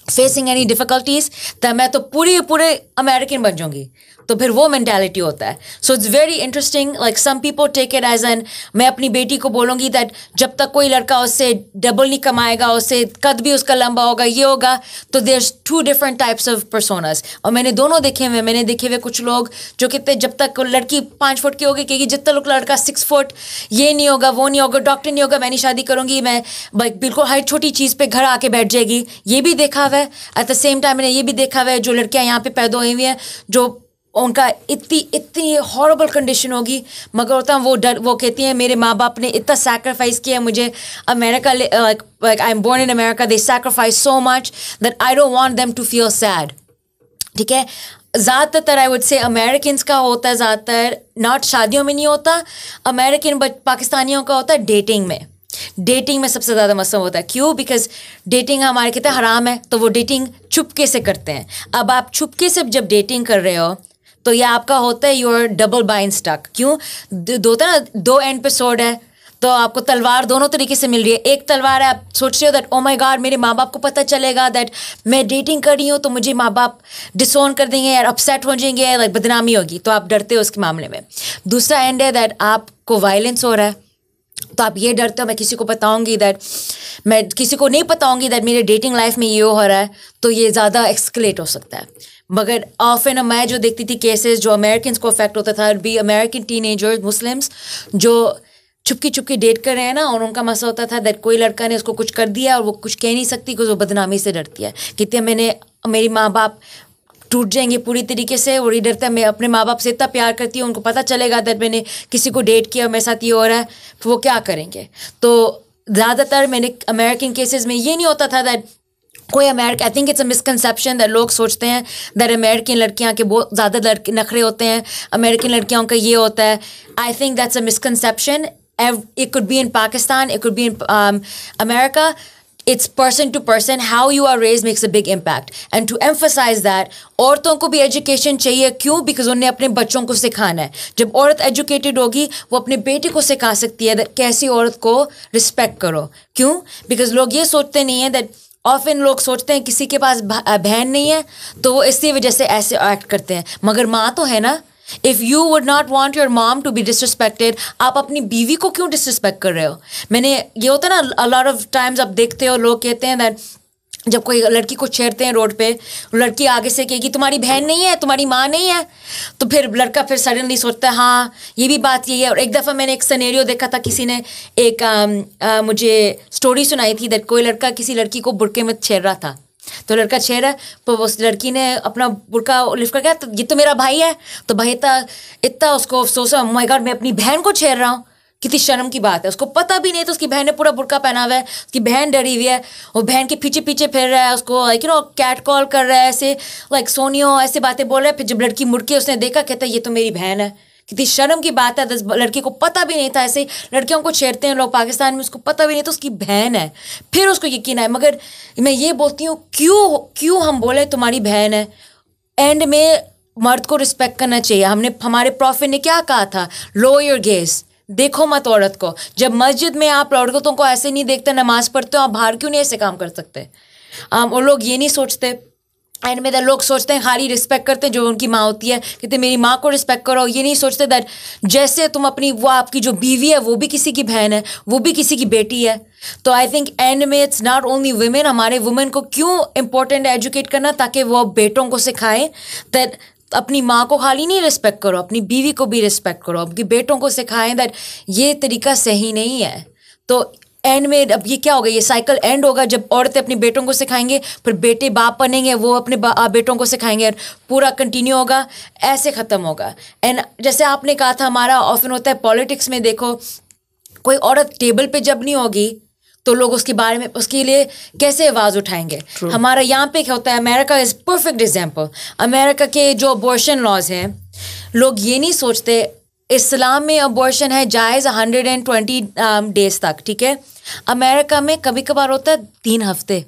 facing any difficulties तो मैं तो पूरी पूरे अमेरिकन बन जाऊँगी तो फिर वो मैंटेलिटी होता है so it's very interesting like some people take it as an मैं अपनी बेटी को बोलूँगी दैट जब तक कोई लड़का उससे डबल नहीं कमाएगा उससे कद भी उसका लंबा होगा ये होगा तो there two different types of persons और मैंने दोनों देखे हुए मैंने देखे हुए कुछ लोग जो कितने जब तक लड़की पाँच फुट की होगी क्योंकि जितना लोग लड़का सिक्स फुट ये नहीं होगा वो नहीं होगा डॉक्टर नहीं होगा मैं नहीं शादी करूँगी मैं बिल्कुल हर छोटी चीज़ पर घर आके बैठ जाएगी ये भी देखा हुआ है एट द सेम टाइम मैंने ये भी देखा हुआ है जो लड़कियाँ यहाँ पे पैदा हुई हुई हैं जो उनका इतनी इतनी हॉरेबल कंडीशन होगी मगर होता वो डर वो कहती हैं मेरे माँ बाप ने इतना सेक्रीफाइस किया मुझे America like I am born in America they sacrifice so much that I don't want them to feel sad ठीक है ज़्यादातर आई वुड से अमेरिकन का होता है ज़्यादातर नॉट शादियों में नहीं होता अमेरिकन बट पाकिस्तानियों का होता है डेटिंग में डेटिंग में सबसे ज़्यादा मसला होता है क्यों बिकॉज डेटिंग हमारे कहते हैं हराम है तो वो डेटिंग चुपके से करते हैं अब आप चुपके से जब डेटिंग कर रहे हो तो ये आपका होता है योर डबल बाइन स्टक क्यों दो तो ना दो एंड पे सोड है तो आपको तलवार दोनों तरीके से मिल रही है एक तलवार है आप सोच रहे हो दैट ओ माय गॉड मेरे माँ बाप को पता चलेगा दैट मैं डेटिंग कर रही हूँ तो मुझे माँ बाप डिसोन कर देंगे या अपसेट हो जाएंगे लाइक बदनामी होगी तो आप डरते हो उसके मामले में दूसरा एंड है दैट आपको वायलेंस हो रहा है तो आप ये डरते हो मैं किसी को बताऊंगी दैट मैं किसी को नहीं बताऊंगी दैट मेरे डेटिंग लाइफ में ये हो रहा है तो ये ज़्यादा एक्सकलेट हो सकता है मगर ऑफ एंड मैं जो देखती थी केसेस जो अमेरिकन को अफेक्ट होता था be American teenagers Muslims जो चुपकी चुपकी डेट कर रहे हैं ना और उनका मसला होता था दैट कोई लड़का ने उसको कुछ कर दिया और वो कुछ कह नहीं सकती कि वो बदनामी से डरती है कितने मैंने मेरी माँ बाप टूट जाएंगे पूरी तरीके से और ये डरता है मैं अपने माँ बाप से इतना प्यार करती हूँ उनको पता चलेगा दैट मैंने किसी को डेट किया मेरे साथ ये हो रहा है तो वो क्या करेंगे तो ज़्यादातर मैंने अमेरिकन केसेस में ये नहीं होता था दैट कोई America I think it's a misconception that लोग सोचते हैं दैट अमेरिकन लड़कियाँ के बहुत ज़्यादा लड़के नखरे होते हैं अमेरिकन लड़कियों का ये होता है I think that's a misconception it could be in Pakistan, it could be in um, America. It's person to person. How you are raised makes a big impact. And to emphasize औरतों को भी education चाहिए क्यों because उन्हें अपने बच्चों को सिखाना है जब औरत एजुकेटेड होगी वो अपने बेटे को सिखा सकती है कैसी औरत को रिस्पेक्ट करो क्यों बिकॉज लोग ये सोचते नहीं है दैट ऑफिन लोग सोचते हैं किसी के पास बहन नहीं है तो वो इसी वजह से ऐसे एक्ट करते हैं मगर माँ तो है ना if you would not want your mom to be disrespected आप अपनी बीवी को क्यों डिसरिस्पेक्ट कर रहे हो मैंने ये होता है ना अलॉट ऑफ टाइम्स आप देखते हो लोग कहते हैं दैट जब कोई लड़की को छेड़ते हैं रोड पे लड़की आगे से कि तुम्हारी बहन नहीं है तुम्हारी माँ नहीं है तो फिर लड़का फिर सडनली सोचता है हाँ ये भी बात यही है और एक दफ़ा मैंने एक सनेरियो देखा था किसी ने एक आ, आ, मुझे स्टोरी सुनाई थी दैट कोई लड़का किसी लड़की को बुरके में छेड़ रहा था तो लड़का छेड़ है तो उस लड़की ने अपना बुरका लिफ्ट कर गया तो ये तो मेरा भाई है तो भाई इतना इतना उसको अफसोस है मैं गॉड मैं अपनी बहन को छेड़ रहा हूँ कितनी शर्म की बात है उसको पता भी नहीं तो उसकी बहन ने पूरा बुरका पहना हुआ है उसकी बहन डरी हुई है वो बहन के पीछे पीछे फिर रहा है उसको like you know cat call कर रहा है ऐसे लाइक सोनियो ऐसे बातें बोल रहा है फिर जब लड़की मुड़के उसने देखा कहता है ये तो मेरी बहन है कितनी शर्म की बात है दस लड़की को पता भी नहीं था ऐसे लड़कियों को छेड़ते हैं लोग पाकिस्तान में उसको पता भी नहीं तो उसकी बहन है फिर उसको यकीन आए मगर मैं ये बोलती हूँ क्यों क्यों हम बोले तुम्हारी बहन है एंड में मर्द को रिस्पेक्ट करना चाहिए हमने हमारे प्रॉफिट ने क्या कहा था लो योर गेस्ट देखो मत औरत को जब मस्जिद में आप औरतों को ऐसे नहीं देखते नमाज पढ़ते हो आप बाहर क्यों नहीं ऐसे काम कर सकते आम और लोग ये नहीं सोचते एंड में लोग सोचते हैं खाली रिस्पेक्ट करते हैं जो उनकी माँ होती है कहते मेरी माँ को रिस्पेक्ट करो ये नहीं सोचते दैट जैसे तुम अपनी वो आपकी जो बीवी है वो भी किसी की बहन है वो भी किसी की बेटी है तो आई थिंक एंड में इट्स नॉट ओनली वुमेन हमारे वुमेन को क्यों इंपॉर्टेंट एजुकेट करना ताकि वो बेटों को सिखाएं दैट अपनी माँ को खाली नहीं रिस्पेक्ट करो अपनी बीवी को भी रिस्पेक्ट करो अपनी बेटों को सिखाएं दैट ये तरीका सही नहीं है तो एंड में अब ये क्या होगा ये साइकिल एंड होगा जब औरतें अपने बेटों को सिखाएंगे फिर बेटे बाप बनेंगे वो अपने बेटों को सिखाएंगे और पूरा कंटिन्यू होगा ऐसे ख़त्म होगा एंड जैसे आपने कहा था हमारा ऑफन होता है पॉलिटिक्स में देखो कोई औरत टेबल पे जब नहीं होगी तो लोग उसके बारे में उसके लिए कैसे आवाज़ उठाएंगे True. हमारा यहाँ पे क्या होता है America is perfect example America के जो अबॉर्शन लॉज हैं लोग ये नहीं सोचते इस्लाम में अबॉर्शन है जायज़ हंड्रेड एंड ट्वेंटी डेज तक ठीक है अमेरिका में कभी कभार होता है तीन हफ्ते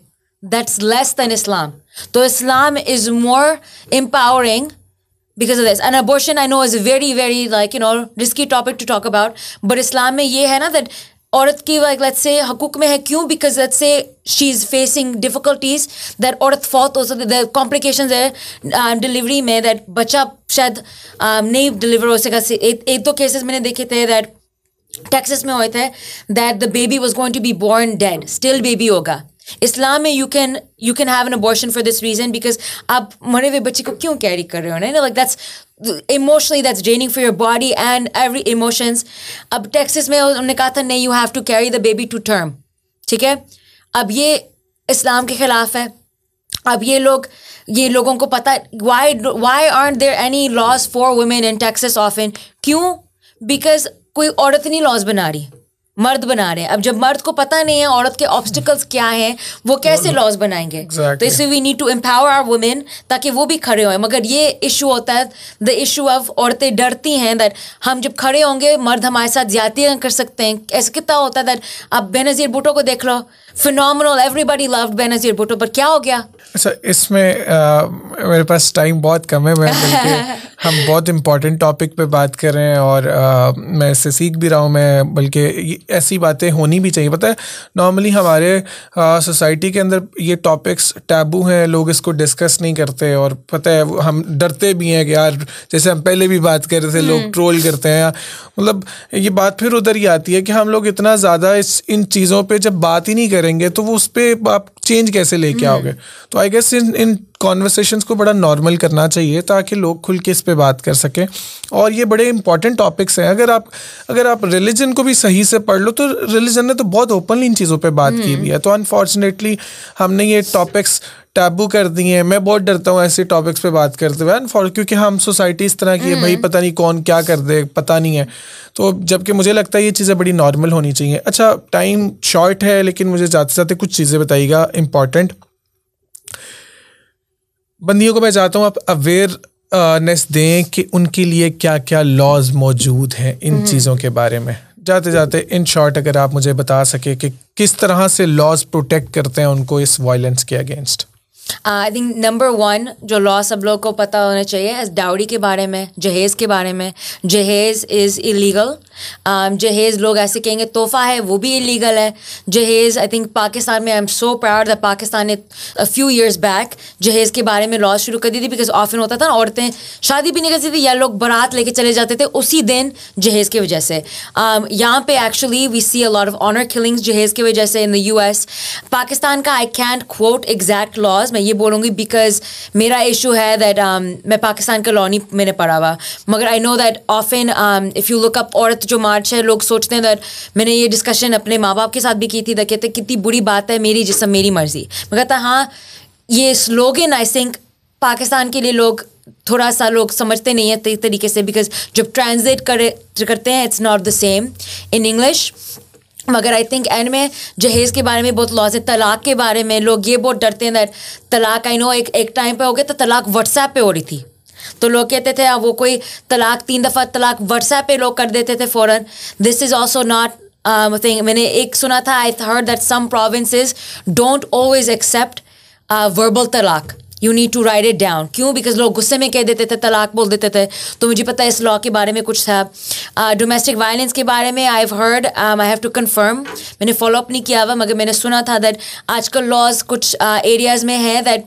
दैट्स लेस देन इस्लाम तो Islam is more empowering because of this and abortion I know is very very like you know risky topic to talk about but Islam में ये है ना दैट औरत की लाइक लेट्स से हकूक में है क्यों because let's say she is facing difficulties that औरत फौत हो सकती है कॉम्प्लिकेशन है डिलीवरी में दैट बच्चा शायद um, नहीं डिलीवर हो सका एक दो केसेस मैंने देखे थे दैट टेक्सस में हुए थे that the baby was going to be born dead still baby होगा इस्लाम में you can you can have an abortion for this reason because आप मरे हुए बच्चे को क्यों कैरी कर रहे हो ना like that's emotionally that's draining for your body and every emotions अब टेक्सिस में उन्होंने कहा था नहीं you have to carry the baby to term ठीक है अब ये इस्लाम के खिलाफ है अब ये लोग ये लोगों को पता why why are there any laws for women in Texas of in क्यों बिकॉज कोई औरत नहीं लॉज बना रही मर्द बना रहे हैं अब जब मर्द को पता नहीं है औरत के ऑब्स्टिकल्स क्या हैं वो कैसे लॉज बनाएंगे तो इसलिए we need to empower our women ताकि वो भी खड़े हों मगर ये इशू होता है द इशू ऑफ औरतें डरती हैं दैट हम जब खड़े होंगे मर्द हमारे साथ ज्यादा कर सकते हैं ऐसे कितना होता है दैट आप बेनजीर भुटो को देख लो finally everybody loved Benazir Bhutto पर क्या हो गया अच्छा इसमें आ, uh, मेरे पास टाइम बहुत कम है मैं बल्कि हम बहुत इम्पोर्टेंट टॉपिक पे बात कर रहे हैं और आ, uh, मैं इससे सीख भी रहा हूँ मैं बल्कि ऐसी बातें होनी भी चाहिए पता है नॉर्मली हमारे सोसाइटी uh, के अंदर ये टॉपिक्स टैबू हैं लोग इसको डिस्कस नहीं करते और पता है हम डरते भी हैं कि यार जैसे हम पहले भी बात कर रहे थे लोग ट्रोल हम्म। करते हैं मतलब ये बात फिर उधर ही आती है कि हम लोग इतना ज़्यादा इस इन चीज़ों पर जब बात ही नहीं करेंगे तो वो उस पर आप चेंज कैसे लेके हम्म। आओगे तो I guess in in conversation को बड़ा नॉर्मल करना चाहिए ताकि लोग खुल के इस पर बात कर सकें और ये बड़े इंपॉर्टेंट टॉपिक्स हैं अगर आप अगर आप रिलीजन को भी सही से पढ़ लो तो रिलीजन ने तो बहुत ओपनली इन चीज़ों पर बात की हुई है तो अनफॉर्चुनेटली हमने ये टॉपिक्स टैबू कर दिए हैं मैं बहुत डरता हूँ ऐसे टॉपिक्स पे बात करते हुए अनफॉर क्योंकि हम सोसाइटी इस तरह की है भाई हम्म। पता नहीं कौन क्या कर दे पता नहीं है तो जबकि मुझे लगता है ये चीज़ें बड़ी नॉर्मल होनी चाहिए अच्छा टाइम शॉर्ट है लेकिन मुझे जाते जाते कुछ चीज़ें बताइएगा इंपॉर्टेंट बंदियों को मैं चाहता हूँ आप अवेयरनेस दें कि उनके लिए क्या क्या लॉज मौजूद हैं इन हम्म। चीज़ों के बारे में जाते जाते इन शॉर्ट अगर आप मुझे बता सके कि किस तरह से लॉज प्रोटेक्ट करते हैं उनको इस वायलेंस के against I think number one जो लॉ सब लोग को पता होना चाहिए डाउरी के बारे में जहेज़ के बारे में जहेज़ इज़ इलीगल Um, जहेज़ लोग ऐसे कहेंगे तोहफ़ा है वो भी इलीगल है जहेज़ आई थिंक पाकिस्तान में I am so proud that Pakistan ने अ फ्यू ईयर्स बैक जहेज़ के बारे में लॉ शुरू कर दी थी बिकॉज ऑफिन होता था औरतें शादी भी नहीं करती थी या लोग बारात लेके चले जाते थे उसी दिन जहेज़ की वजह से um, यहाँ पे actually we see a lot of honour killings जहेज़ की वजह से in the U S Pakistan का I can't quote exact laws मैं ये बोलूँगी बिकॉज मेरा इशू है दैट um, मैं पाकिस्तान का लॉ नहीं मैंने पढ़ा हुआ मगर I know that often if you look up औरत फिफ्थ जो मार्च है लोग सोचते हैं दर मैंने ये डिस्कशन अपने माँ बाप के साथ भी की थी दर कहते कितनी बुरी बात है मेरी जिसम मेरी मर्जी मैं कहता हाँ ये स्लोगन आई थिंक पाकिस्तान के लिए लोग थोड़ा सा लोग समझते नहीं है तरीके से बिकॉज जब ट्रांसलेट करे करते हैं it's not the same in English मगर आई थिंक एंड में जहेज़ के बारे में बहुत लॉज है तलाक के बारे में लोग ये बहुत डरते हैं दैट तलाक आई नो एक एक टाइम पे हो गया तो तलाक व्हाट्सएप पे हो रही थी तो लोग कहते थे वो कोई तलाक तीन दफ़ा तलाक व्हाट्सएप पे लोग कर देते थे for this is also not thing मैंने एक सुना था I heard that some provinces don't always accept verbal talaq you need to write it down क्यों बिकॉज लोग गुस्से में कह देते थे तलाक बोल देते थे तो मुझे पता है इस लॉ के बारे में कुछ था डोमेस्टिक uh, वायलेंस के बारे में I have heard I have to confirm मैंने फॉलोअप नहीं किया हुआ मगर मैंने सुना था दैट आजकल लॉज कुछ एरियाज़ uh, में है दैट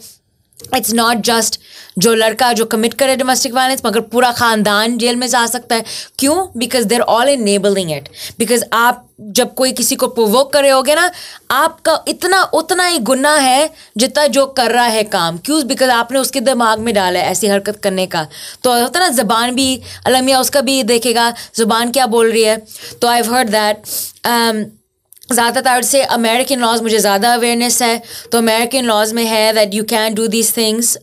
इट्स नॉट जस्ट जो लड़का जो कमिट करे डोमेस्टिक वायलेंस मगर पूरा ख़ानदान जेल में जा सकता है क्यों because there all enabling it because आप जब कोई किसी को प्रोवोक करे होगे ना आपका इतना उतना ही गुना है जितना जो कर रहा है काम क्यों बिकॉज आपने उसके दिमाग में डाला है ऐसी हरकत करने का तो होता ना ज़बान भी अलमिया उसका भी देखेगा ज़ुबान क्या बोल रही है तो आई हर्ड दैट ज़्यादातर से अमेरिकन लॉज मुझे ज़्यादा अवेयरनेस है तो अमेरिकन लॉज में है that you can do these things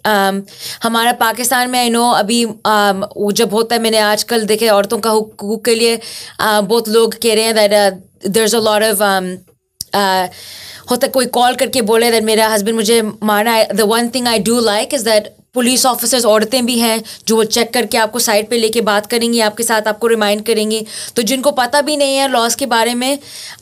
हमारा पाकिस्तान में आई नो अभी um, जब होता है मैंने आजकल देखे औरतों का हुकूक के लिए uh, बहुत लोग कह रहे हैं that there is a lot of होता कोई कॉल करके बोले दैट मेरा हस्बैंड मुझे मारना the one thing I do like is that police officers औरतें भी हैं जो वो चेक करके आपको साइड पे लेके बात करेंगी आपके साथ आपको रिमाइंड करेंगी तो जिनको पता भी नहीं है लॉस के बारे में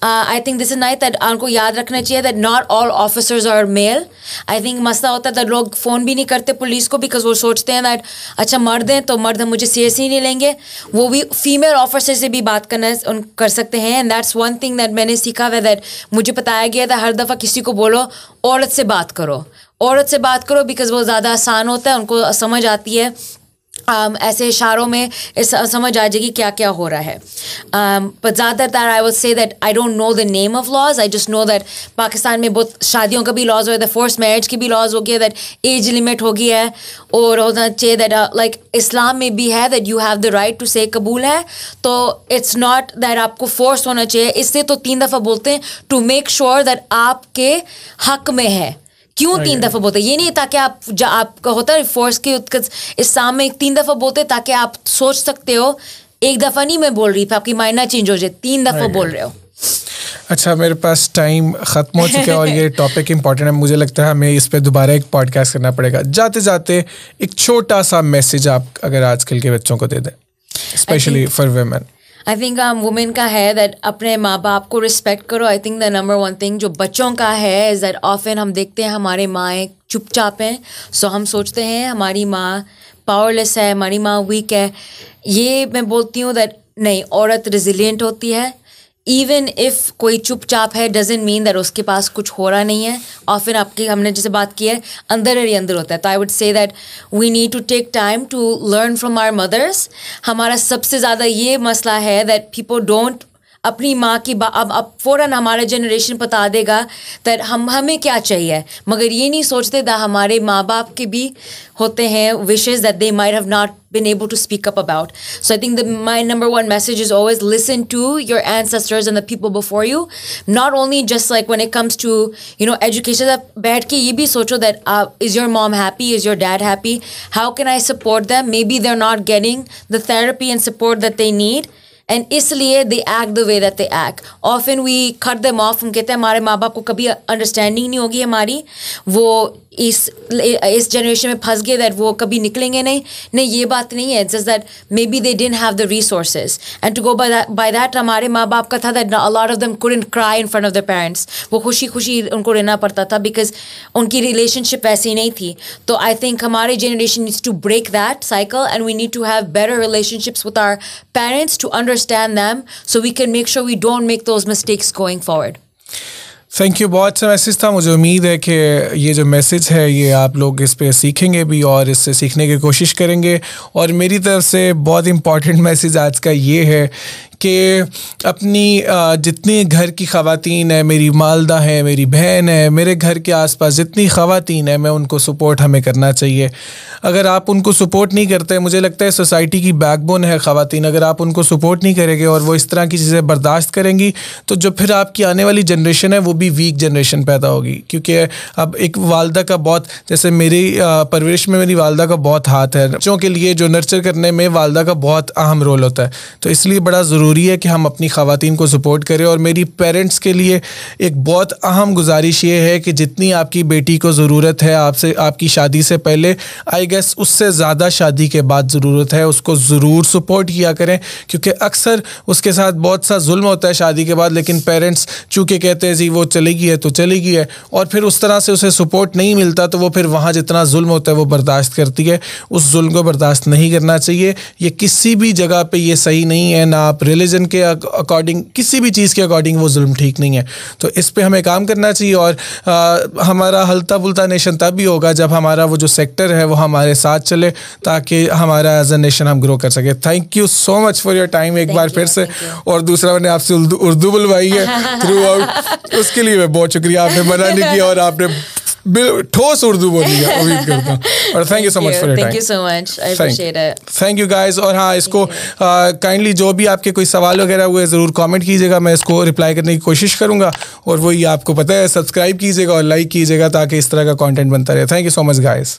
I think this is night that आपको याद रखना चाहिए दैट नॉट ऑल ऑफिसर्स और मेल आई थिंक मसला होता है दैट लोग फ़ोन भी नहीं करते पुलिस को बिकॉज वो सोचते हैं दैट अच्छा मर्द हैं तो मर्द मुझे ही e नहीं लेंगे वो भी फीमेल ऑफिसर से भी बात करना उन कर सकते हैं and that's one thing that मैंने सीखा हुआ दैट मुझे बताया गया था हर दफ़ा किसी को बोलो औरत से बात करो औरत से बात करो बिकॉज वो ज़्यादा आसान होता है उनको समझ आती है um, ऐसे इशारों में इस समझ आ जाएगी क्या क्या हो रहा है बट um, ज़्यादातर I would say that I don't know the name of laws I just know that Pakistan में बहुत शादियों का भी लॉज गया है फोर्स मैरिज की भी लॉज हो गया है दैट एज लिमिट हो गई है और होना चाहिए दैट लाइक uh, इस्लाम में भी है that you have the right to say कबूल है तो इट्स नॉट दैट आपको फोर्स होना चाहिए इससे तो तीन दफ़ा बोलते हैं टू मेक श्योर दैट आपके हक में है क्यों तीन दफा बोलते ये नहीं ताकि आप आपका होता है फोर्स के इस शाम में तीन दफा बोलते ताकि आप सोच सकते हो एक दफा नहीं मैं बोल रही थी आपकी मायना चेंज हो जाए तीन दफा बोल रहे हो अच्छा मेरे पास टाइम ख़त्म हो चुका है और ये टॉपिक इंपॉर्टेंट है मुझे लगता है हमें इस पर दोबारा एक पॉडकास्ट करना पड़ेगा जाते जाते एक छोटा सा मैसेज आप अगर आजकल के बच्चों को दे दें especially for women I think हम वुमेन का है दैट अपने माँ बाप को रिस्पेक्ट करो I think the number one thing जो बच्चों का है इज़ दैट ऑफन हम देखते हैं हमारे माएँ चुपचाप हैं सो हम सोचते हैं हमारी माँ पावरलेस है हमारी माँ वीक है ये मैं बोलती हूँ दैट नहीं औरत रिजिलियंट होती है इवन इफ़ कोई चुपचाप है डजेंट मीन दैट उसके पास कुछ हो रहा नहीं है और फिर आपकी हमने जैसे बात की है अंदर ही अंदर होता है तो I would say that we need to take time to learn from our mothers हमारा सबसे ज़्यादा ये मसला है दैट पीपल डोंट अपनी माँ की बा अब अब फ़ौरन हमारा जनरेशन बता देगा तर हम हमें क्या चाहिए मगर ये नहीं सोचते था हमारे माँ बाप के भी होते हैं wishes that they might have not been able to speak up about. So I think that my number one message is always listen to your ancestors and the people before you. Not only just like when it comes to you know education, बैठ के ये भी सोचो that uh, is your mom happy? Is your dad happy? How can I support them? Maybe they're not getting the therapy and support that they need. And इसलिए they act the way that they act and we खट them of हम कहते हैं हमारे माँ बाप को कभी अंडरस्टैंडिंग नहीं होगी हमारी वो इस इस जनरेशन में फंस गए दैट वो कभी निकलेंगे नहीं नहीं ये बात नहीं है just that maybe they didn't have the resources and to go by that हमारे माँ बाप का था that a lot of them couldn't cry in front of the parents वो खुशी खुशी उनको रहना पड़ता था बिकॉज उनकी रिलेशनशिप ऐसी नहीं थी तो आई थिंक हमारे generation needs to break that cycle and we need to have better relationships with our parents to understand them so we can make sure we don't make those mistakes going forward thank you बहुत अच्छा message था मुझे उम्मीद है कि ये जो message है ये आप लोग इस पर सीखेंगे भी और इससे सीखने की कोशिश करेंगे और मेरी तरफ से बहुत इम्पॉर्टेंट मैसेज आज का ये है कि अपनी जितनी घर की खातन है मेरी मालदा है मेरी बहन है मेरे घर के आसपास जितनी खातन है मैं उनको सपोर्ट हमें करना चाहिए अगर आप उनको सपोर्ट नहीं करते मुझे लगता है सोसाइटी की बैकबोन है ख़वान अगर आप उनको सपोर्ट नहीं करेंगे और वो इस तरह की चीज़ें बर्दाश्त करेंगी तो जो फिर आपकी आने वाली जनरेशन है वो भी वीक जनरेशन पैदा होगी क्योंकि अब एक वालदा का बहुत जैसे मेरी परवरिश में मेरी वालदा का बहुत हाथ है बच्चों के लिए जो नर्चर करने में वालदा का बहुत अहम रोल होता है तो इसलिए बड़ा ज़रूरी ज़रूरी है कि हम अपनी ख़वान को सपोर्ट करें और मेरी पेरेंट्स के लिए एक बहुत अहम गुजारिश ये है कि जितनी आपकी बेटी को ज़रूरत है आपसे आपकी शादी से पहले आई गेस उससे ज़्यादा शादी के बाद ज़रूरत है उसको ज़रूर सपोर्ट किया करें क्योंकि अक्सर उसके साथ बहुत सा जुल्म होता है शादी के बाद लेकिन पेरेंट्स चूँकि कहते हैं जी वो चलेगी है तो चलेगी है और फिर उस तरह से उसे सपोर्ट नहीं मिलता तो वो फिर वहाँ जितना जुल्म होता है वो बर्दाश्त करती है उस जुल्म को बर्दाश्त नहीं करना चाहिए ये किसी भी जगह पर यह सही नहीं है ना आप रिलेशन रिलीजन के अकॉर्डिंग किसी भी चीज़ के अकॉर्डिंग वो जुल्म ठीक नहीं है तो इस पर हमें काम करना चाहिए और आ, हमारा हलता पुलता नेशन तब भी होगा जब हमारा वो जो सेक्टर है वो हमारे साथ चले ताकि हमारा एज ए नेशन हम ग्रो कर सके thank you so much for your time एक बार फिर से और दूसरा मैंने आपसे उर्दू बुलवाई है थ्रू आउट उसके लिए मैं बहुत शुक्रिया आपने मना नहीं किया और आपने ठोस उर्दू बोली है उम्मीद करता हूँ और thank you so much for thank you so much I appreciate it thank you guys और हाँ इसको काइंडली uh, जो भी आपके कोई सवाल वगैरह हुए ज़रूर कमेंट कीजिएगा मैं इसको रिप्लाई करने की कोशिश करूँगा और वही आपको पता है सब्सक्राइब कीजिएगा और लाइक कीजिएगा ताकि इस तरह का कॉन्टेंट बनता रहे thank you so much guys